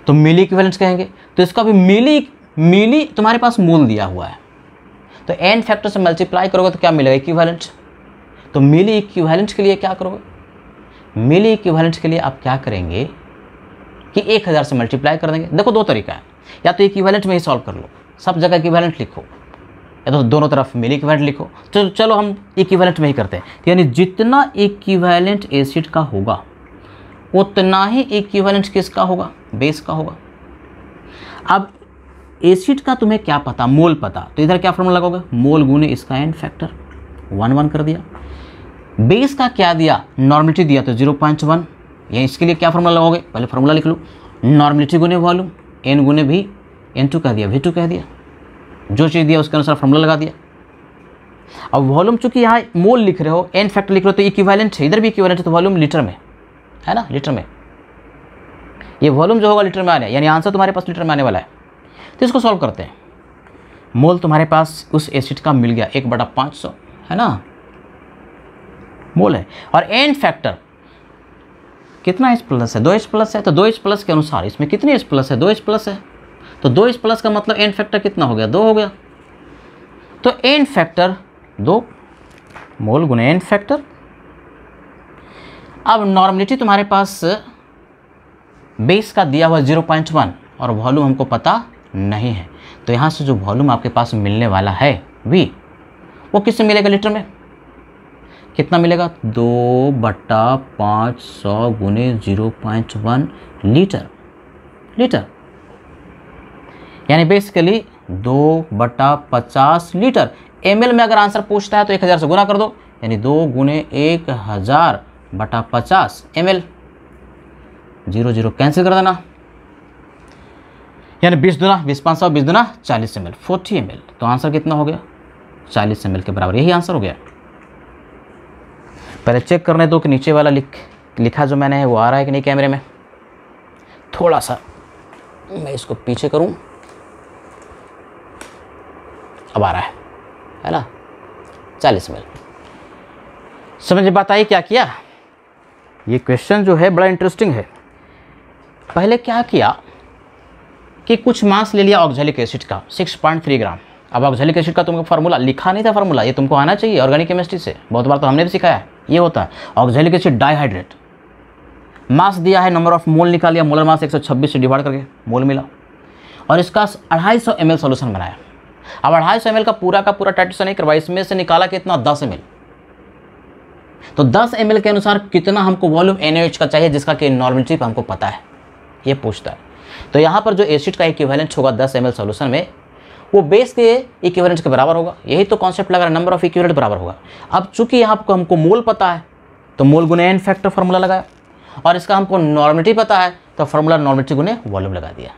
तो मिली इक्वेलेंस कहेंगे तो इसका भी मिली मिली तुम्हारे पास मोल दिया हुआ है तो एन फैक्टर से मल्टीप्लाई करोगे तो क्या मिलेगा इक्विवेलेंट तो मिली इक्विवेलेंट के लिए क्या करोगे मिली इक्विवेलेंट के लिए आप क्या करेंगे कि एक हज़ार से मल्टीप्लाई कर देंगे देखो दो तरीका है या तो इक्विवेलेंट में ही सॉल्व कर लो सब जगह इक्विवेलेंट लिखो या तो दोनों तरफ मिली इक्वेलेंट लिखो तो चलो हम इक्वेलेंट में ही करते हैं तो यानी जितना इक्वेलेंट एसिड का होगा उतना ही इक्वेलेंट किसका होगा बेस का होगा अब एसिड का तुम्हें क्या पता मोल पता तो इधर क्या फॉर्मूला लगाओगे मोल गुने इसका एन फैक्टर वन वन कर दिया बेस का क्या दिया नॉर्मलिटी दिया तो जीरो पॉइंट वन या इसके लिए क्या फॉर्मूला लगाओगे पहले फॉर्मूला लिख लो नॉर्मलिटी गुने वॉल्यूम एन गुने भी एन टू कह दिया वी टू कह दिया जो चीज़ दिया उसके अनुसार फॉर्मूला लगा दिया अब वॉल्यूम चूंकि यहाँ मोल लिख रहे हो एन फैक्टर लिख रहे हो तो इक्विवेलेंट है इधर भी इक्विवेलेंट है तो वॉल्यूम लीटर में है ना लीटर में ये वॉल्यूम जो होगा लीटर में आने यानी आंसर तुम्हारे पास लीटर में आने वाला है तो इसको सॉल्व करते हैं मोल तुम्हारे पास उस एसिड का मिल गया एक बटा पाँच सौ है ना मोल है और एन फैक्टर कितना एच प्लस है दो एच प्लस है तो दो एच प्लस के अनुसार इसमें कितने एच प्लस है दो एच प्लस है तो दो इस प्लस का मतलब एन फैक्टर कितना हो गया दो हो गया तो एन फैक्टर दो मोल गुने एन फैक्टर अब नॉर्मलिटी तुम्हारे पास बेस का दिया हुआ जीरो पॉइंट वन और वॉल्यूम हमको पता नहीं है तो यहाँ से जो वॉल्यूम आपके पास मिलने वाला है वी वो किससे मिलेगा लीटर में कितना मिलेगा दो बट्टा पाँच सौ गुने zero point one litre litre यानी बेसिकली दो बटा पचास लीटर एम में अगर आंसर पूछता है तो एक हज़ार से गुना कर दो यानी दो गुने एक हज़ार बटा पचास M L zero zero cancel कर देना यानी बीस दुना बीस पाँच सौ बीस दुना चालीस एम एल फोर्टी एम तो आंसर कितना हो गया चालीस एम के बराबर यही आंसर हो गया पहले चेक करने दो कि नीचे वाला लिख लिखा जो मैंने है वो आ रहा है कि नहीं कैमरे में थोड़ा सा मैं इसको पीछे करूँ रहा है है ना चालीस मिल समझ बात आई क्या किया ये क्वेश्चन जो है बड़ा इंटरेस्टिंग है पहले क्या किया कि कुछ मास ले लिया ऑक्जेलिक एसिड का सिक्स पॉइंट थ्री ग्राम अब ऑक्जेलिक एसिड का तुमको फार्मूला लिखा नहीं था फार्मूला ये तुमको आना चाहिए ऑर्गेनिक केमिस्ट्री से बहुत बार तो हमने भी सिखाया है ये होता है ऑक्जेलिक एसिड डाइहाइड्रेट मास दिया है नंबर ऑफ मोल निकाल लिया मोलर मास एक से डिवाइड करके मोल मिला और इसका अढ़ाई सौ एम सोल्यूशन बनाया अब अढ़ाई सौ एम का पूरा का पूरा टाइटेशन नहीं करवाया इसमें से निकाला कितना दस एम तो दस एम के अनुसार कितना हमको वॉल्यूम एन का चाहिए जिसका कि नॉर्मलिटी पर हमको पता है ये पूछता है तो यहाँ पर जो एसिड का इक्वेलेंस होगा दस एम सोल्यूशन में वो बेस के इक्वेलेंस के बराबर होगा यही तो कॉन्सेप्ट लगा रहा है नंबर ऑफ इक्वेलेंट बराबर होगा अब चूंकि यहाँ पर हमको मोल पता है तो मोल गुने एन फैक्टर फार्मूला लगाया और इसका हमको नॉर्मलिटी पता है तो फार्मूला नॉर्मलिटी गुने वॉल्यूम लगा दिया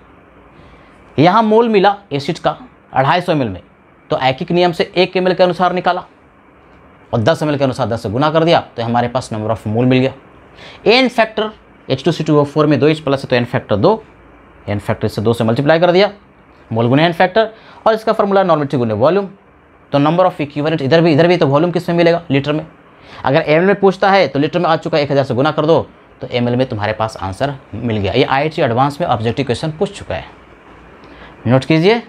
यहाँ मोल मिला एसिड का अढ़ाई सौ में तो एकिक नियम से एक एम के अनुसार निकाला और दस एम के अनुसार दस से गुना कर दिया तो हमारे पास नंबर ऑफ मूल मिल गया N factor H two C two four में दो एच प्लस है तो एन फैक्टर दो एन फैक्टर से दो से मल्टीप्लाई कर दिया मोल गुने एन फैक्टर और इसका फॉर्मूला नॉर्मेटिव गुने वॉल्यूम तो नंबर ऑफ इक्विवेलेंट इधर भी इधर भी तो वॉल्यूम किस में मिलेगा लीटर में अगर एम में पूछता है तो लीटर में आ चुका है एक हज़ार से गुना कर दो तो एम में तुम्हारे पास आंसर मिल गया ये आई एडवांस e में ऑब्जेक्टिव क्वेश्चन पूछ चुका है नोट कीजिए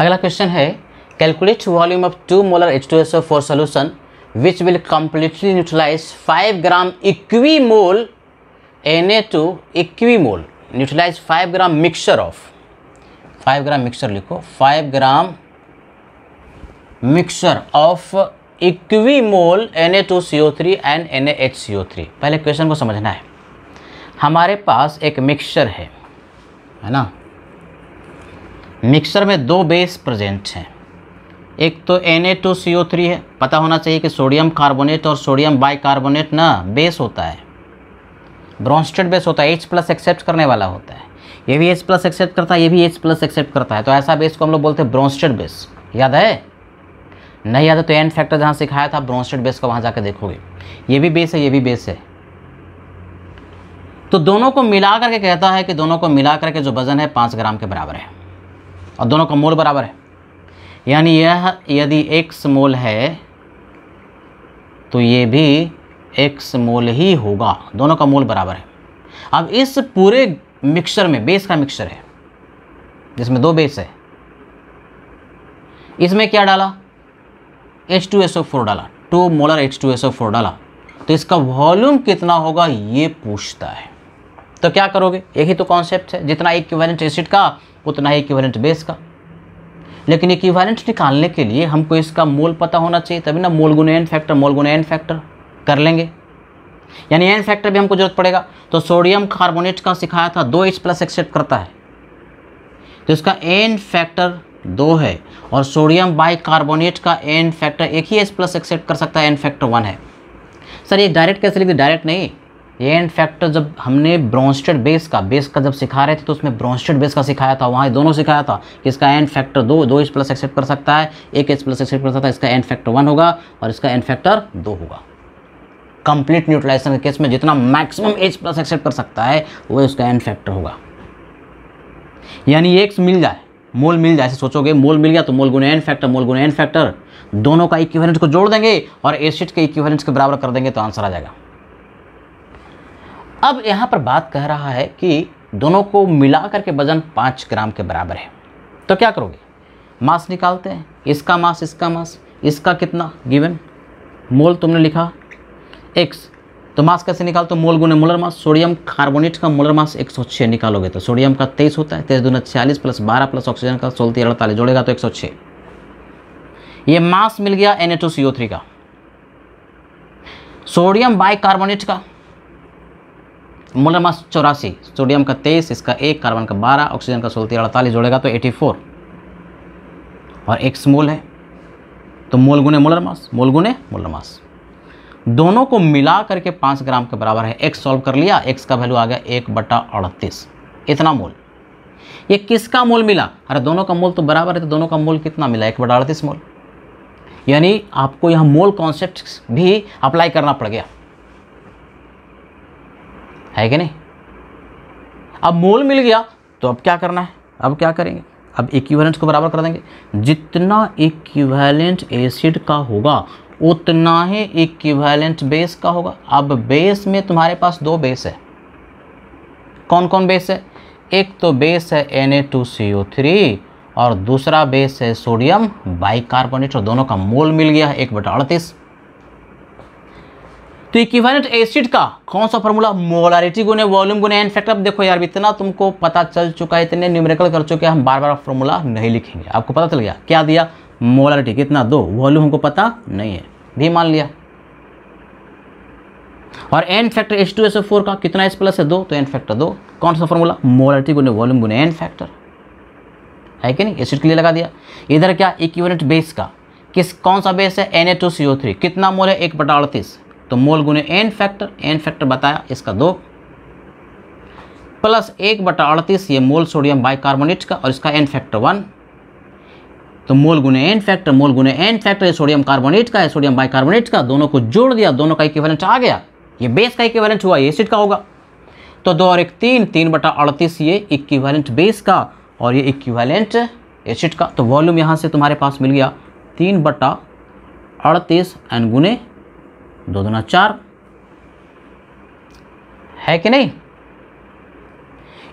अगला क्वेश्चन है calculate volume of two molar H two S O four solution which will completely neutralize five gram equi mole N A two equi mole neutralize five gram mixture of five gram mixture लिखो five gram mixture of equi mole N A two C O three and N A H C O three पहले question को समझना है हमारे पास एक mixture है है ना मिक्सर में दो बेस प्रेजेंट हैं एक तो Na2CO3 है पता होना चाहिए कि सोडियम कार्बोनेट और सोडियम बाइकार्बोनेट ना बेस होता है ब्रॉन्स्टेड बेस होता है H प्लस एक्सेप्ट करने वाला होता है ये भी H प्लस एक्सेप्ट करता है ये भी H प्लस एक्सेप्ट करता है तो ऐसा बेस को हम लोग बोलते हैं ब्रॉन्स्टेड बेस याद है नहीं याद है तो एन फैक्टर जहाँ सिखाया था ब्रॉन्स्टेड बेस का वहाँ जाकर देखोगे ये भी बेस है ये भी बेस है तो दोनों को मिला करके कहता है कि दोनों को मिला करके जो वजन है पाँच ग्राम के बराबर है और दोनों का मोल बराबर है यानी यह यदि एक्स मोल है तो ये भी एक्स मोल ही होगा दोनों का मोल बराबर है अब इस पूरे मिक्सचर में बेस का मिक्सचर है जिसमें दो बेस है इसमें क्या डाला H two S O four डाला two molar H two S O four डाला तो इसका वॉल्यूम कितना होगा ये पूछता है तो क्या करोगे यही तो कॉन्सेप्ट है जितना एक क्यूवेलेंट एसिड का उतना ही इक्विवेलेंट बेस का लेकिन इक्विवेलेंट निकालने के लिए हमको इसका मोल पता होना चाहिए तभी ना मोल गुने एन फैक्टर मोल गुने एन फैक्टर कर लेंगे यानी एन फैक्टर भी हमको जरूरत पड़ेगा तो सोडियम कार्बोनेट का सिखाया था दो एच प्लस एक्सेप्ट करता है तो इसका एन फैक्टर दो है और सोडियम बाई कार्बोनेट का एन फैक्टर एक ही एच प्लस एक्सेप्ट कर सकता है एन फैक्टर वन है सर ये डायरेक्ट कैसे लिखते डायरेक्ट नहीं ये फैक्टर जब हमने ब्रॉन्स्टेड बेस का बेस का जब सिखा रहे थे तो उसमें ब्रॉन्स्टेड बेस का सिखाया था वहाँ दोनों सिखाया था कि इसका एन फैक्टर दो दो एच प्लस एक्सेप्ट कर सकता है एक एच प्लस एक्सेप्ट कर सकता है इसका एन फैक्टर वन होगा और इसका एन फैक्टर दो होगा कंप्लीट न्यूट्रलाइजेशन के केस में जितना मैक्सिमम एच प्लस एक्सेप्ट कर सकता है वो उसका एन फैक्टर होगा यानी एक मिल जाए मोल मिल जाए ऐसे सोचोगे मोल मिल गया तो मोल गुना एन फैक्टर मोल गुना एन फैक्टर दोनों का इक्वेलेंट को जोड़ देंगे और एसिड के इक्विवेलेंट के बराबर कर देंगे तो आंसर आ जाएगा अब यहाँ पर बात कह रहा है कि दोनों को मिला करके वजन पाँच ग्राम के बराबर है तो क्या करोगे मास निकालते हैं इसका मास इसका मास इसका कितना गिवन मोल तुमने लिखा एक्स तो मास कैसे निकाल तो मोल गुने मोलर मास सोडियम कार्बोनेट का मोलर मास एक सौ छः निकालोगे तो सोडियम का तेईस होता है तेईस दूना छियालीस प्लस बारह प्लस ऑक्सीजन का सोलती अड़तालीस जोड़ेगा तो एक सौ छः ये मास मिल गया N H O C O three का सोडियम कार्बोनेट का मोलर मास चौरासी सोडियम का तेईस इसका एक कार्बन का बारह ऑक्सीजन का सोलती अड़तालीस जोड़ेगा तो एटी फोर और एक्स मोल है तो मोल गुने मोलर मास मोल गुने मोलर मास दोनों को मिला करके पाँच ग्राम के बराबर है एक्स सॉल्व कर लिया एक्स का वैल्यू आ गया एक बटा अड़तीस इतना मोल ये किसका मोल मिला अरे दोनों का मोल तो बराबर है तो दोनों का मोल कितना मिला एक बटा अड़तीस मोल यानी आपको यहाँ मोल कॉन्सेप्ट भी अप्लाई करना पड़ गया है कि नहीं अब मोल मिल गया तो अब क्या करना है अब क्या करेंगे अब इक्विवेलेंस को बराबर कर देंगे जितना इक्विवेलेंट एसिड का होगा उतना ही इक्विवेलेंट बेस का होगा अब बेस में तुम्हारे पास दो बेस है कौन कौन बेस है एक तो बेस है Na2CO3 और दूसरा बेस है सोडियम बाइकार्बोनेट और दोनों का मोल मिल गया है एक बटा अड़तीस तो इक्विवेलेंट एसिड का कौन सा फॉर्मूला मोलारिटी गुने वॉल्यूम गुने एंड फैक्टर देखो यार इतना तुमको पता चल चुका है इतने न्यूमेरिकल कर चुके हैं हम बार बार फॉर्मूला नहीं लिखेंगे आपको पता चल गया क्या दिया मोलारिटी कितना दो वॉल्यूम हमको पता नहीं है भी मान लिया और N factor H two S four का कितना एस प्लस है दो तो एन फैक्टर दो कौन सा फॉर्मूला मोलारिटी गुने वॉल्यूम गुने एन फैक्टर है कि नहीं एसिड के लिए लगा दिया इधर क्या इक्विवेलेंट बेस का किस कौन सा बेस है N A two C O three कितना मोल है एक बटा अड़तीस तो मोल गुने एन फैक्टर एन फैक्टर बताया इसका दो प्लस एक बटा अड़तीस ये मोल सोडियम बाइकार्बोनेट का और इसका एन फैक्टर वन तो मोल गुने एन फैक्टर मोल गुने एन फैक्टर सोडियम कार्बोनेट का है सोडियम बाइकार्बोनेट का दोनों को जोड़ दिया दोनों का इक्विवेलेंट आ गया ये बेस का इक्विवेलेंट हुआ ये एसिड का होगा तो दो और एक तीन तीन बटा अड़तीस ये इक्विवेलेंट बेस का और ये इक्विवेलेंट एसिड का तो वॉल्यूम यहाँ से तुम्हारे पास मिल गया तीन बटा अड़तीस एन गुने दो दुना चार है कि नहीं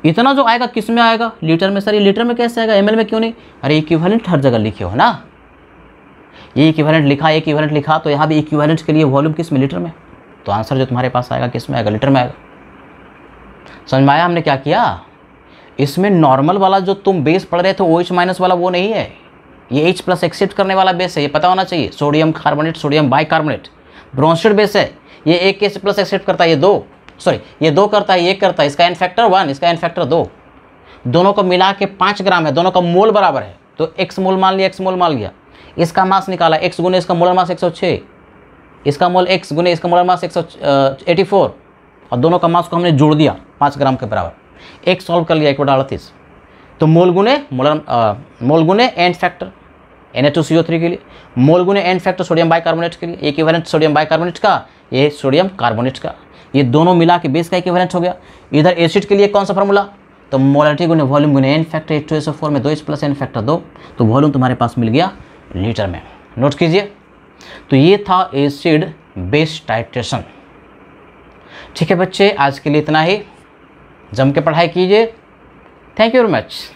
इतना जो आएगा किस में आएगा लीटर में सर ये लीटर में कैसे आएगा एमएल में क्यों नहीं अरे इक्विवेलेंट हर जगह लिखे हो ना ये इक्विवेलेंट लिखा एक इक्विवेलेंट लिखा तो यहाँ भी इक्विवेलेंट के लिए वॉल्यूम किस में लीटर में तो आंसर जो तुम्हारे पास आएगा किस में आएगा लीटर में आएगा समझ में आया हमने क्या किया इसमें नॉर्मल वाला जो तुम बेस पढ़ रहे थे ओ एच माइनस वाला वो नहीं है ये एच प्लस एक्सेप्ट करने वाला बेस है ये पता होना चाहिए sodium carbonate sodium carbonate Bronsted base है ये एक के प्लस एक्सेप्ट करता है ये दो सॉरी ये दो करता है एक करता है इसका एन फैक्टर वन इसका एन फैक्टर दो दोनों को मिला के पाँच ग्राम है दोनों का मोल बराबर है तो एक्स मोल मान लिया एक्स मोल मान लिया इसका मास निकाला एक्स गुने इसका मोलर मास एक सौ छः इसका मोल एक्स गुने इसका मोलर मास एक सौ एटी फोर और दोनों का मास को हमने जोड़ दिया पाँच ग्राम के बराबर एक सॉल्व कर लिया एक बटा अड़तीस तो मोल गुने मोलर मोल गुने एंड फैक्टर एन एच के लिए मोलगुने एन फैक्टर सोडियम बाइकार्बोनेट के लिए एक इवेंट सोडियम बाइकार्बोनेट का ये सोडियम कार्बोनेट का ये दोनों मिला के बेस का एक इवेंट हो गया इधर एसिड के लिए कौन सा फॉर्मूला तो मोलिटी गुने वॉल्यूम गुने N factor H two S four में दो एच प्लस एन फैक्टर दो तो वॉल्यूम तुम्हारे पास मिल गया लीटर में नोट कीजिए तो ये था एसिड बेस टाइट्रेशन ठीक है बच्चे आज के लिए इतना ही जम के पढ़ाई कीजिए थैंक यू वेरी मच